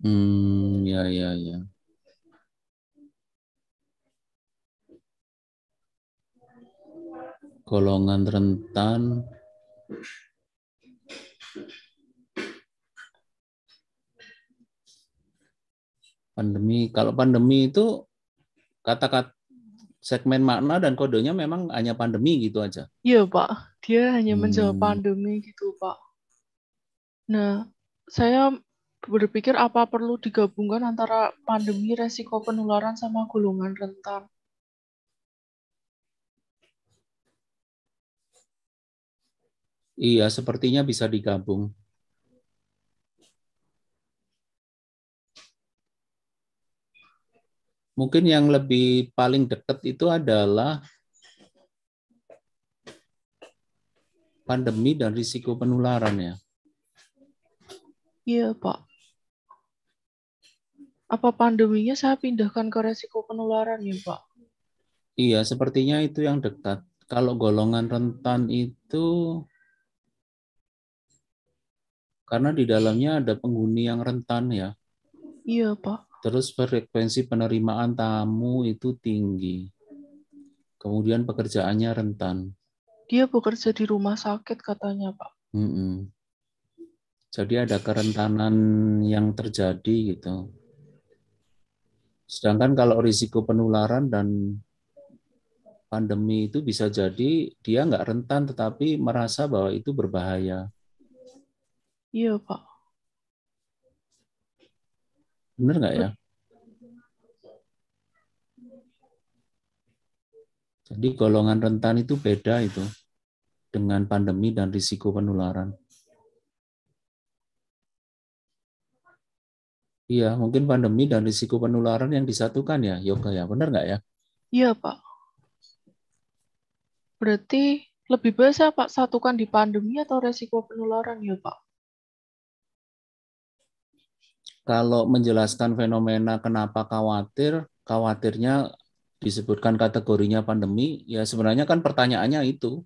Hmm, ya, ya, ya. Golongan rentan pandemi. Kalau pandemi itu kata-kata segmen makna dan kodenya memang hanya pandemi gitu aja. Iya, Pak. Dia hanya menjawab hmm. pandemi gitu, Pak. Nah, saya berpikir apa perlu digabungkan antara pandemi resiko penularan sama golongan rentan. Iya, sepertinya bisa digabung. Mungkin yang lebih paling dekat itu adalah pandemi dan risiko penularan ya. Iya, Pak. Apa pandeminya saya pindahkan ke resiko penularan ya Pak? Iya, sepertinya itu yang dekat. Kalau golongan rentan itu karena di dalamnya ada penghuni yang rentan ya. Iya, Pak. Terus frekuensi penerimaan tamu itu tinggi. Kemudian pekerjaannya rentan. Dia bekerja di rumah sakit katanya, Pak. Mm -mm. Jadi ada kerentanan yang terjadi gitu. Sedangkan kalau risiko penularan dan pandemi itu bisa jadi dia nggak rentan tetapi merasa bahwa itu berbahaya. Iya Pak. Bener nggak ya? Jadi golongan rentan itu beda itu dengan pandemi dan risiko penularan. Iya, mungkin pandemi dan risiko penularan yang disatukan ya, yoga ya, benar nggak ya? Iya, Pak. Berarti lebih saya Pak satukan di pandemi atau risiko penularan ya, Pak? Kalau menjelaskan fenomena kenapa khawatir, khawatirnya disebutkan kategorinya pandemi, ya sebenarnya kan pertanyaannya itu.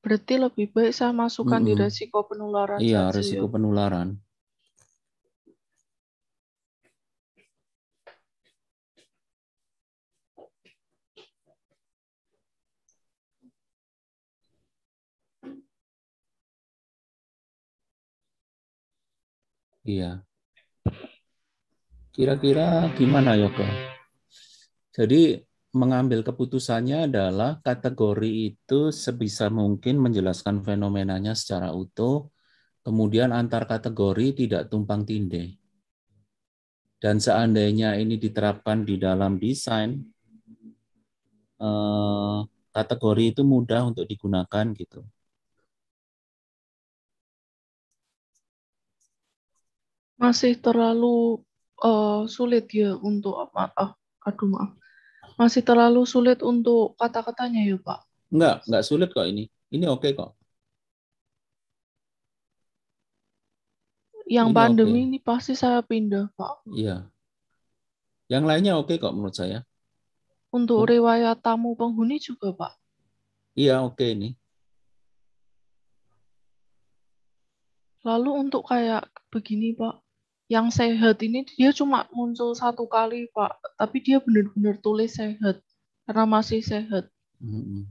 Berarti lebih baik saya masukkan mm -hmm. di risiko penularan. Iya, ya? risiko ya? penularan. Iya. Kira-kira gimana Yoko? Jadi mengambil keputusannya adalah kategori itu sebisa mungkin menjelaskan fenomenanya secara utuh, kemudian antar kategori tidak tumpang tindih. Dan seandainya ini diterapkan di dalam desain, eh, kategori itu mudah untuk digunakan gitu. masih terlalu uh, sulit ya untuk apa? Ah, aduh maaf. Masih terlalu sulit untuk kata-katanya ya Pak? Enggak, enggak sulit kok ini. Ini oke okay kok. Yang ini pandemi okay. ini pasti saya pindah Pak. Iya. Yang lainnya oke okay kok menurut saya. Untuk hmm. riwayat tamu penghuni juga Pak. Iya oke okay ini. Lalu untuk kayak begini Pak, yang sehat ini dia cuma muncul satu kali pak tapi dia benar-benar tulis sehat karena masih sehat mm-hmm.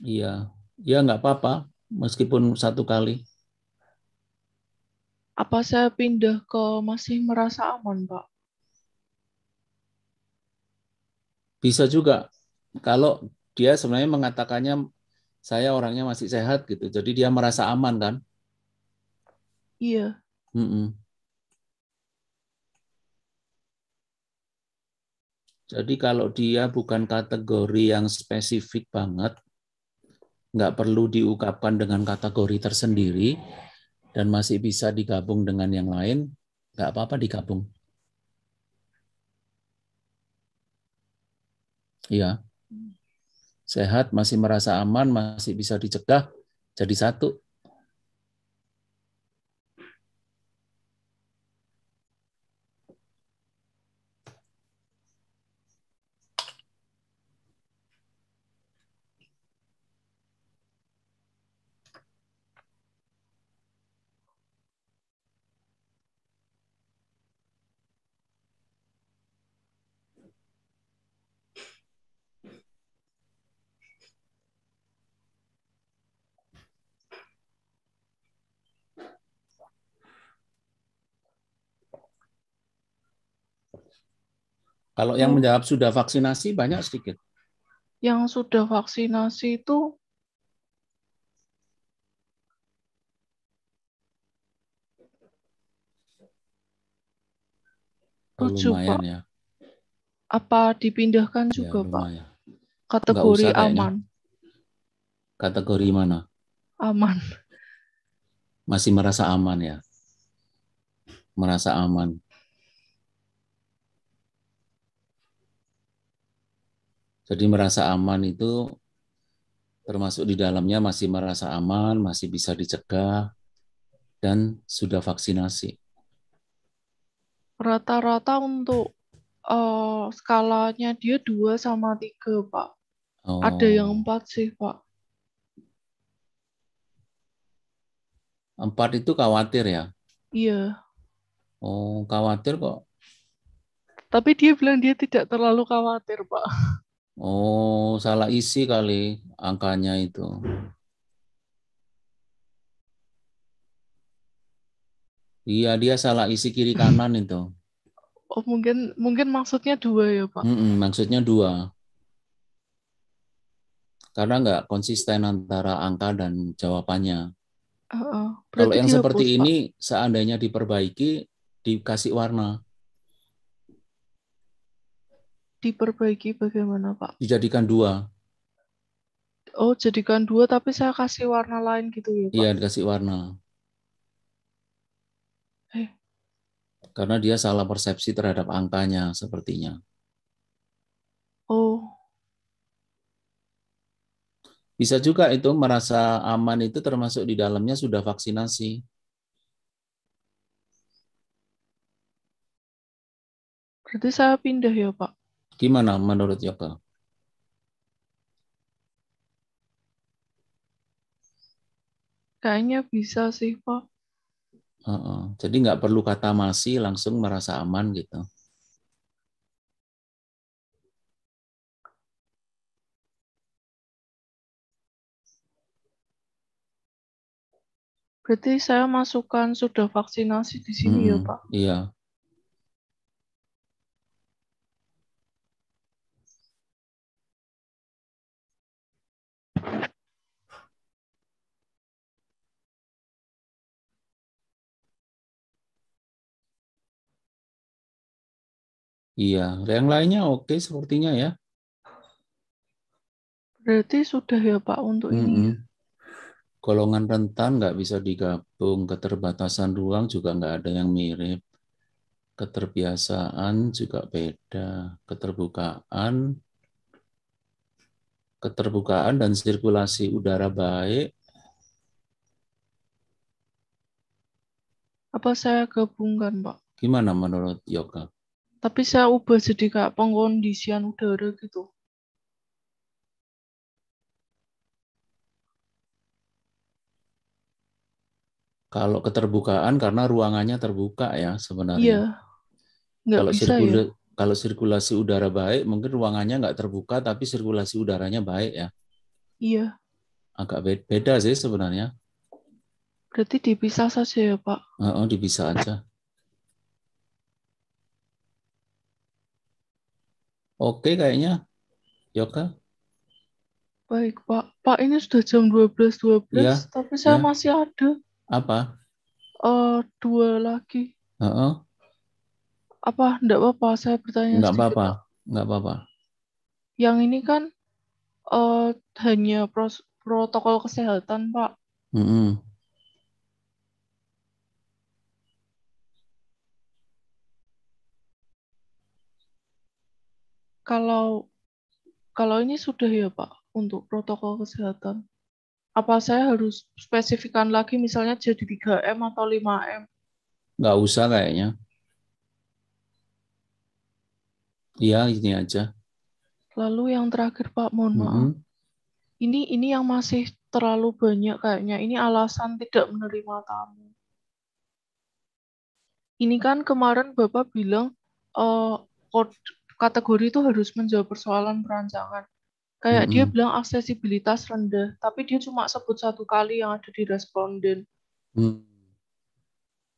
iya ya nggak apa-apa meskipun satu kali apa saya pindah ke masih merasa aman pak bisa juga kalau dia sebenarnya mengatakannya saya orangnya masih sehat gitu jadi dia merasa aman kan iya Mm-mm. Jadi kalau dia bukan kategori yang spesifik banget, nggak perlu diungkapkan dengan kategori tersendiri, dan masih bisa digabung dengan yang lain, nggak apa-apa digabung. Iya. Sehat, masih merasa aman, masih bisa dicegah, jadi satu. Kalau yang hmm. menjawab sudah vaksinasi banyak sedikit. Yang sudah vaksinasi itu oh, lumayan ya. Apa dipindahkan ya, juga lumayan. pak? Kategori usah, aman. Kayaknya. Kategori mana? Aman. Masih merasa aman ya? Merasa aman. Jadi merasa aman itu termasuk di dalamnya masih merasa aman, masih bisa dicegah, dan sudah vaksinasi. Rata-rata untuk uh, skalanya dia 2 sama 3, Pak. Oh. Ada yang 4 sih, Pak. 4 itu khawatir ya? Iya. Oh, khawatir kok. Tapi dia bilang dia tidak terlalu khawatir, Pak. Oh, salah isi kali angkanya itu. Iya, dia salah isi kiri kanan itu. Oh, mungkin mungkin maksudnya dua ya, Pak. Mm -mm, maksudnya dua. Karena nggak konsisten antara angka dan jawabannya. Uh -uh. Kalau yang seperti ini, seandainya diperbaiki, dikasih warna diperbaiki bagaimana Pak? Dijadikan dua. Oh, jadikan dua tapi saya kasih warna lain gitu ya Pak? Iya, dikasih warna. Eh. Karena dia salah persepsi terhadap angkanya sepertinya. Oh. Bisa juga itu merasa aman itu termasuk di dalamnya sudah vaksinasi. Berarti saya pindah ya, Pak? Gimana menurut Yoko? Kayaknya bisa sih, Pak. Uh -uh. Jadi nggak perlu kata masih, langsung merasa aman gitu. Berarti saya masukkan sudah vaksinasi di sini hmm, ya Pak? Iya, Iya, yang lainnya oke sepertinya ya. Berarti sudah ya Pak untuk mm -hmm. ini. Ya? Golongan rentan nggak bisa digabung, keterbatasan ruang juga nggak ada yang mirip, keterbiasaan juga beda, keterbukaan keterbukaan dan sirkulasi udara baik. Apa saya gabungkan, Pak? Gimana menurut yoga? Tapi saya ubah jadi kayak pengkondisian udara gitu. Kalau keterbukaan karena ruangannya terbuka ya sebenarnya. Iya. Nggak kalau bisa ya kalau sirkulasi udara baik, mungkin ruangannya nggak terbuka, tapi sirkulasi udaranya baik ya. Iya. Agak beda, sih sebenarnya. Berarti dipisah saja ya, Pak? Oh, oh dipisah aja. Oke kayaknya, Yoka. Baik, Pak. Pak, ini sudah jam 12.12, ya, tapi saya ya. masih ada. Apa? Uh, dua lagi. Uh -uh. Apa enggak apa-apa saya bertanya Enggak apa-apa. Enggak apa-apa. Yang ini kan uh, hanya pros protokol kesehatan, Pak. Mm -hmm. Kalau kalau ini sudah ya Pak untuk protokol kesehatan. Apa saya harus spesifikkan lagi misalnya jadi 3M atau 5M? Nggak usah kayaknya. Iya, ini aja. Lalu yang terakhir Pak, mohon maaf. Mm -hmm. Ini ini yang masih terlalu banyak kayaknya. Ini alasan tidak menerima tamu. Ini kan kemarin Bapak bilang uh, kategori itu harus menjawab persoalan perancangan. Kayak mm -hmm. dia bilang aksesibilitas rendah, tapi dia cuma sebut satu kali yang ada di responden. Mm.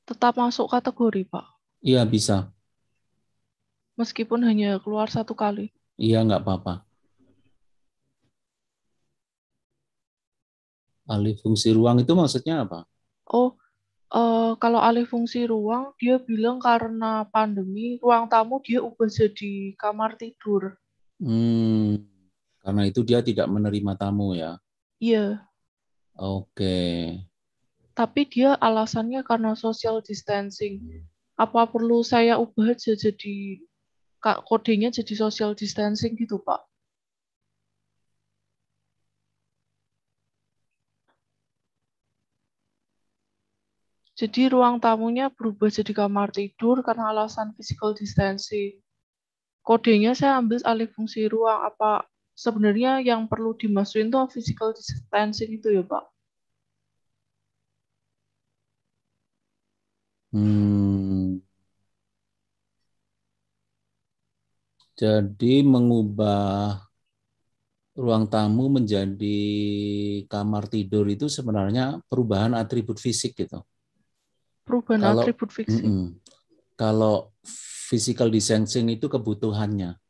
Tetap masuk kategori, Pak? Iya, bisa meskipun hanya keluar satu kali. Iya, nggak apa-apa. Alih fungsi ruang itu maksudnya apa? Oh, uh, kalau alih fungsi ruang, dia bilang karena pandemi, ruang tamu dia ubah jadi kamar tidur. Hmm, karena itu dia tidak menerima tamu ya? Iya. Oke. Okay. Tapi dia alasannya karena social distancing. Apa perlu saya ubah jadi Kak kodenya jadi social distancing gitu Pak. Jadi ruang tamunya berubah jadi kamar tidur karena alasan physical distancing. Kodenya saya ambil alih fungsi ruang. Apa sebenarnya yang perlu dimasukin tuh physical distancing itu ya Pak? Hmm, Jadi mengubah ruang tamu menjadi kamar tidur itu sebenarnya perubahan atribut fisik gitu. Perubahan kalau, atribut fisik. Mm -mm, kalau physical distancing itu kebutuhannya,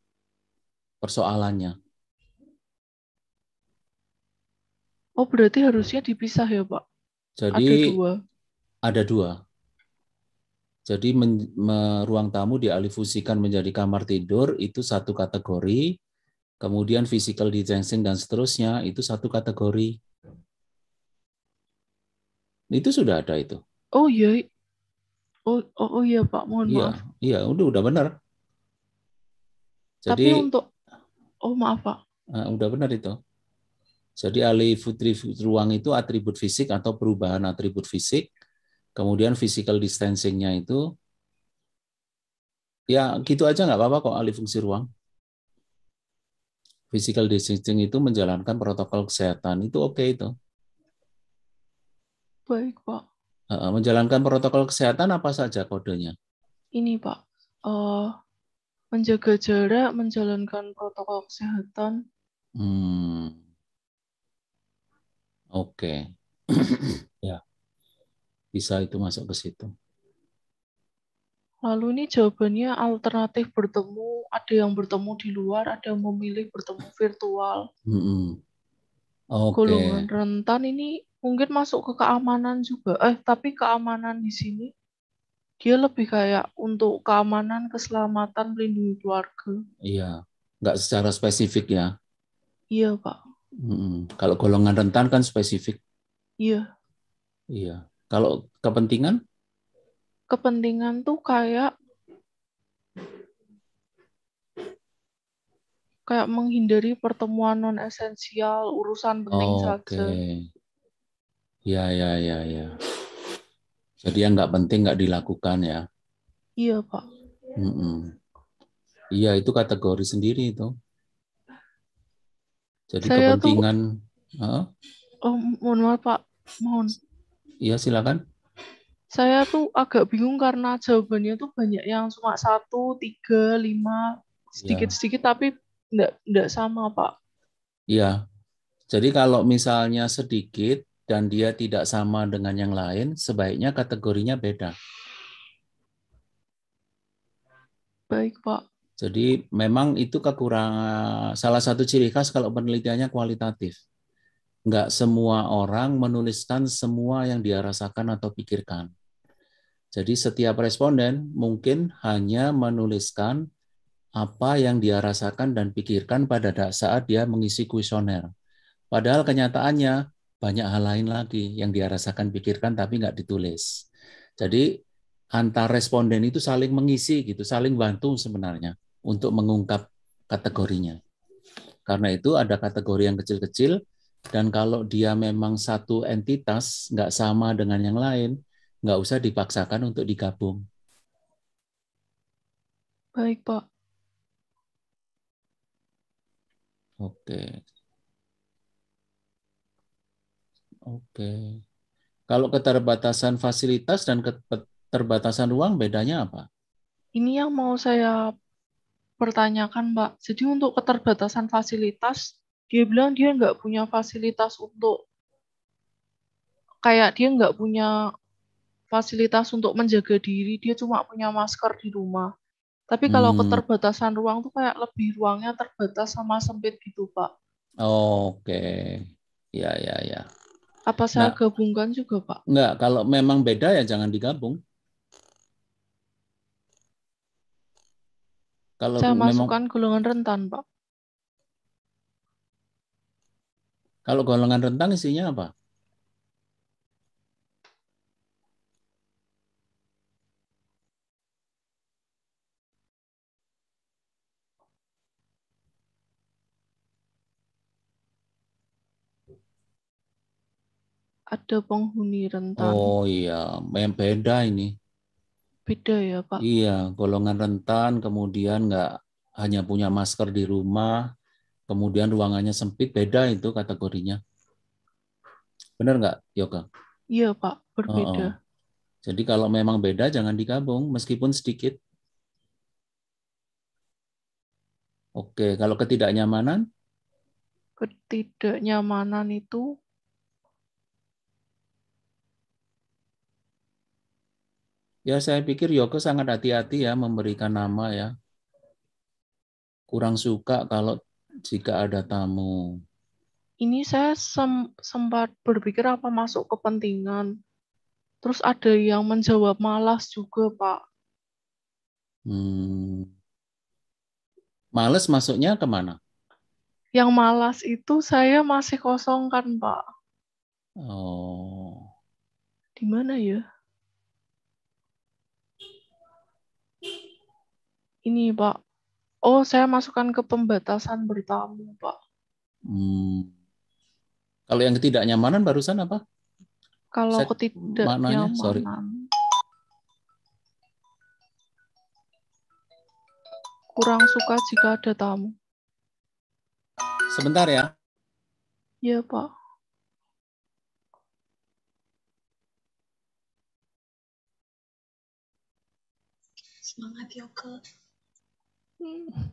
persoalannya. Oh berarti harusnya dipisah ya pak? Jadi ada dua. Ada dua. Jadi men, me, ruang tamu dialihfungsikan menjadi kamar tidur itu satu kategori, kemudian physical distancing dan seterusnya itu satu kategori. Itu sudah ada itu. Oh iya. Oh, oh, oh iya Pak, mohon iya, maaf. Iya, udah udah benar. Jadi, Tapi untuk Oh maaf Pak. Uh, udah benar itu. Jadi alih putri ruang itu atribut fisik atau perubahan atribut fisik Kemudian physical distancing-nya itu ya gitu aja nggak apa-apa kok alih fungsi ruang. Physical distancing itu menjalankan protokol kesehatan itu oke okay itu. Baik pak. Menjalankan protokol kesehatan apa saja kodenya? Ini pak, uh, menjaga jarak, menjalankan protokol kesehatan. Hmm. Oke. Okay. bisa itu masuk ke situ. Lalu ini jawabannya alternatif bertemu, ada yang bertemu di luar, ada yang memilih bertemu virtual. Mm -hmm. okay. Golongan rentan ini mungkin masuk ke keamanan juga. Eh, tapi keamanan di sini dia lebih kayak untuk keamanan, keselamatan, melindungi keluarga. Iya, nggak secara spesifik ya. Iya, Pak. Mm -hmm. Kalau golongan rentan kan spesifik. Iya. Iya. Kalau kepentingan? Kepentingan tuh kayak kayak menghindari pertemuan non esensial, urusan penting oh, saja. Okay. Ya, ya, ya, ya. Jadi yang nggak penting nggak dilakukan ya? Iya pak. Mm -mm. Iya itu kategori sendiri itu. Jadi Saya kepentingan. huh? Oh mohon maaf pak, mohon Iya, silakan. Saya tuh agak bingung karena jawabannya tuh banyak yang cuma satu, tiga, lima, sedikit-sedikit, iya. tapi enggak, enggak sama, Pak. Iya. Jadi kalau misalnya sedikit dan dia tidak sama dengan yang lain, sebaiknya kategorinya beda. Baik, Pak. Jadi memang itu kekurangan salah satu ciri khas kalau penelitiannya kualitatif nggak semua orang menuliskan semua yang dia rasakan atau pikirkan. Jadi setiap responden mungkin hanya menuliskan apa yang dia rasakan dan pikirkan pada saat dia mengisi kuesioner. Padahal kenyataannya banyak hal lain lagi yang dia rasakan pikirkan tapi nggak ditulis. Jadi antar responden itu saling mengisi gitu, saling bantu sebenarnya untuk mengungkap kategorinya. Karena itu ada kategori yang kecil-kecil, dan kalau dia memang satu entitas, nggak sama dengan yang lain, nggak usah dipaksakan untuk digabung. Baik, Pak. Oke. Oke. Kalau keterbatasan fasilitas dan keterbatasan ruang bedanya apa? Ini yang mau saya pertanyakan, Mbak. Jadi untuk keterbatasan fasilitas dia bilang dia nggak punya fasilitas untuk kayak dia nggak punya fasilitas untuk menjaga diri dia cuma punya masker di rumah tapi kalau hmm. keterbatasan ruang tuh kayak lebih ruangnya terbatas sama sempit gitu pak oh, oke okay. ya ya ya apa saya nah, gabungkan juga pak Enggak, kalau memang beda ya jangan digabung kalau saya memang... masukkan golongan rentan pak Kalau golongan rentang isinya apa? Ada penghuni rentan. Oh iya, yang beda ini. Beda ya Pak? Iya, golongan rentan kemudian nggak hanya punya masker di rumah, kemudian ruangannya sempit, beda itu kategorinya. Benar nggak, Yoga? Iya, Pak, berbeda. Oh, oh. Jadi kalau memang beda, jangan digabung, meskipun sedikit. Oke, kalau ketidaknyamanan? Ketidaknyamanan itu Ya, saya pikir Yoga sangat hati-hati ya memberikan nama ya. Kurang suka kalau jika ada tamu. Ini saya sem sempat berpikir apa masuk kepentingan. Terus ada yang menjawab malas juga, Pak. Hmm. Malas masuknya kemana? Yang malas itu saya masih kosong kan, Pak. Oh. Di mana ya? Ini, Pak. Oh, saya masukkan ke pembatasan bertamu, Pak. Hmm. Kalau yang ketidaknyamanan barusan apa? Kalau Set ketidaknyamanan. Mananya? Sorry. Kurang suka jika ada tamu. Sebentar ya. Iya, Pak. Semangat, Yoke. Mm.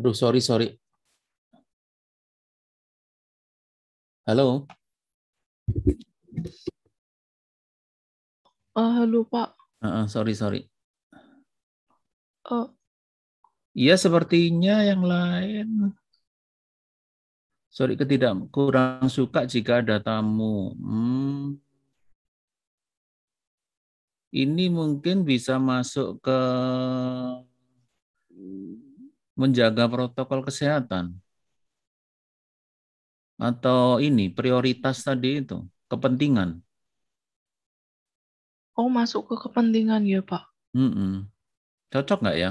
Aduh, sorry, sorry. Halo. Uh, ah, halo, Pak. Uh, uh, sorry, sorry. Uh. Iya, sepertinya yang lain. Sorry, ketidak kurang suka jika ada tamu. Hmm. Ini mungkin bisa masuk ke menjaga protokol kesehatan atau ini prioritas tadi itu kepentingan oh masuk ke kepentingan ya pak Mm-mm. cocok nggak ya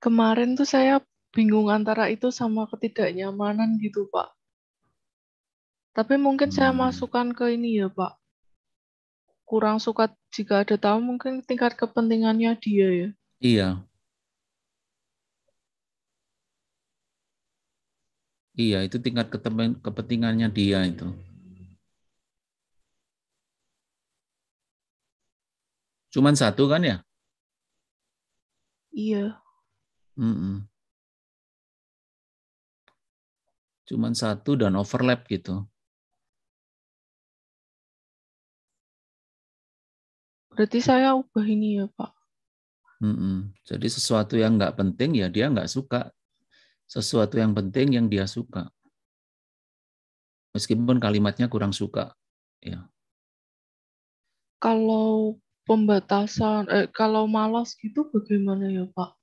kemarin tuh saya bingung antara itu sama ketidaknyamanan gitu pak tapi mungkin hmm. saya masukkan ke ini ya pak kurang suka jika ada tahu mungkin tingkat kepentingannya dia ya iya Iya, itu tingkat kepentingannya dia itu. Cuman satu kan ya? Iya. Mm-mm. Cuman satu dan overlap gitu. Berarti saya ubah ini ya Pak. Mm-mm. Jadi sesuatu yang nggak penting ya dia nggak suka sesuatu yang penting yang dia suka. Meskipun kalimatnya kurang suka, ya. Kalau pembatasan eh kalau malas gitu bagaimana ya, Pak?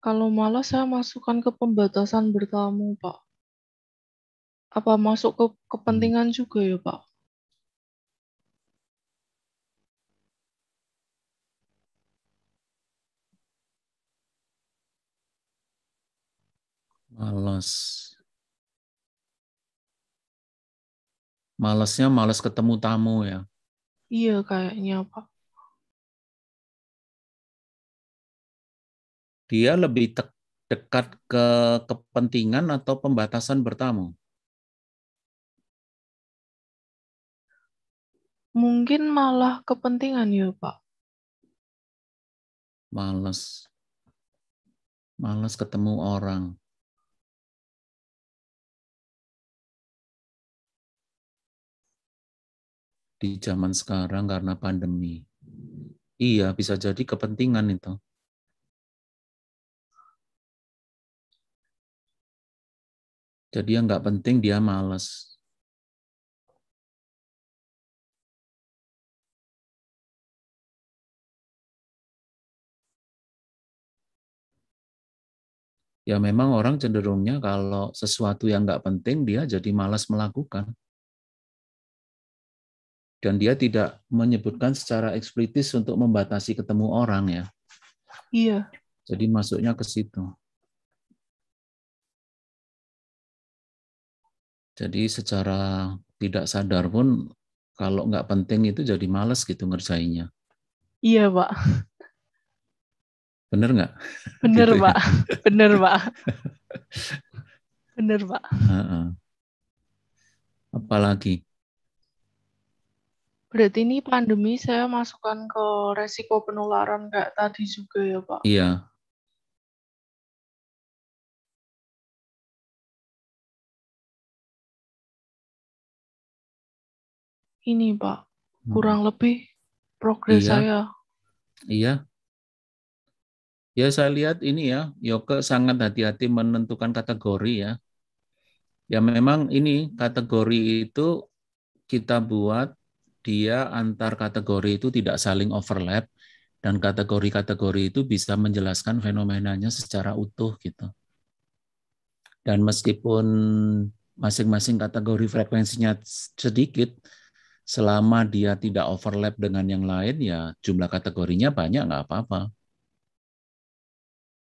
Kalau malas saya masukkan ke pembatasan bertamu, Pak. Apa masuk ke kepentingan hmm. juga ya, Pak? Malas. Malasnya malas ketemu tamu ya. Iya kayaknya Pak. Dia lebih dekat ke kepentingan atau pembatasan bertamu? Mungkin malah kepentingan ya Pak. Males. Males ketemu orang. di zaman sekarang karena pandemi. Iya, bisa jadi kepentingan itu. Jadi yang nggak penting dia malas. ya memang orang cenderungnya kalau sesuatu yang nggak penting dia jadi malas melakukan dan dia tidak menyebutkan secara eksplisit untuk membatasi ketemu orang ya. Iya. Jadi masuknya ke situ. Jadi secara tidak sadar pun kalau nggak penting itu jadi males gitu ngerjainnya. Iya, Pak. Bener nggak? Bener, gitu Pak. Ya? Bener, Pak. Bener, Pak. Apalagi? Berarti ini pandemi saya masukkan ke resiko penularan kayak tadi juga ya Pak? Iya. Ini Pak, hmm. kurang hmm. lebih progres iya. saya. Iya. Ya saya lihat ini ya, Yoke sangat hati-hati menentukan kategori ya. Ya memang ini kategori itu kita buat dia antar kategori itu tidak saling overlap dan kategori-kategori itu bisa menjelaskan fenomenanya secara utuh gitu. Dan meskipun masing-masing kategori frekuensinya sedikit, selama dia tidak overlap dengan yang lain ya jumlah kategorinya banyak nggak apa-apa.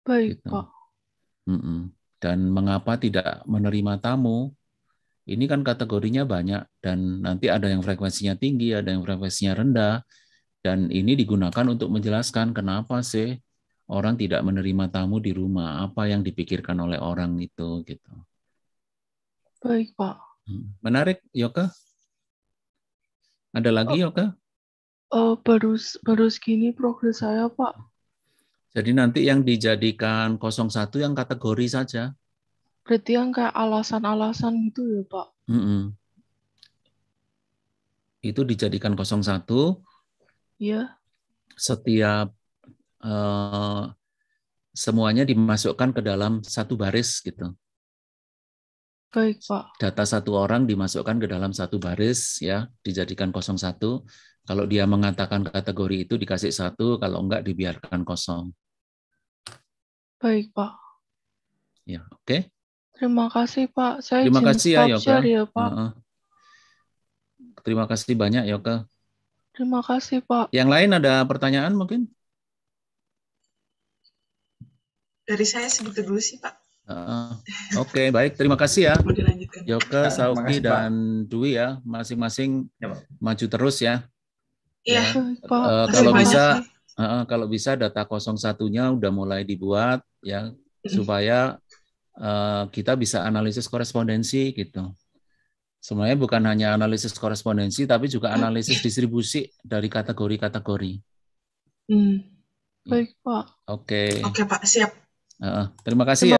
Baik gitu. Mm -mm. Dan mengapa tidak menerima tamu? ini kan kategorinya banyak dan nanti ada yang frekuensinya tinggi, ada yang frekuensinya rendah. Dan ini digunakan untuk menjelaskan kenapa sih orang tidak menerima tamu di rumah, apa yang dipikirkan oleh orang itu gitu. Baik, Pak. Hmm. Menarik, Yoka. Ada lagi, oh, Yoka? Uh, eh, baru baru segini progres saya, Pak. Jadi nanti yang dijadikan 01 yang kategori saja berarti yang kayak alasan-alasan gitu ya Pak? Mm -mm. Itu dijadikan 01. Iya. Setiap uh, semuanya dimasukkan ke dalam satu baris gitu. Baik, Pak. Data satu orang dimasukkan ke dalam satu baris ya, dijadikan 01. Kalau dia mengatakan kategori itu dikasih satu, kalau enggak dibiarkan kosong. Baik, Pak. Ya, oke. Okay. Terima kasih Pak. Saya Terima kasih ya Yoka. ya, Pak. Uh -uh. Terima kasih banyak Yoka. Terima kasih Pak. Yang lain ada pertanyaan mungkin? Dari saya segitu dulu sih Pak. Uh, Oke, okay, baik. Terima kasih ya. Yoka, Sauki, dan Dwi ya. Masing-masing ya, maju terus ya. Iya, ya. Pak. Uh, kalau bisa, uh, kalau bisa data 01-nya udah mulai dibuat ya, supaya Eh, kita bisa analisis korespondensi gitu. Sebenarnya bukan hanya analisis korespondensi, tapi juga analisis distribusi dari kategori-kategori. Hmm. hmm. Baik Pak. Oke. Okay. Oke okay, Pak, siap. Uh, terima kasih ya.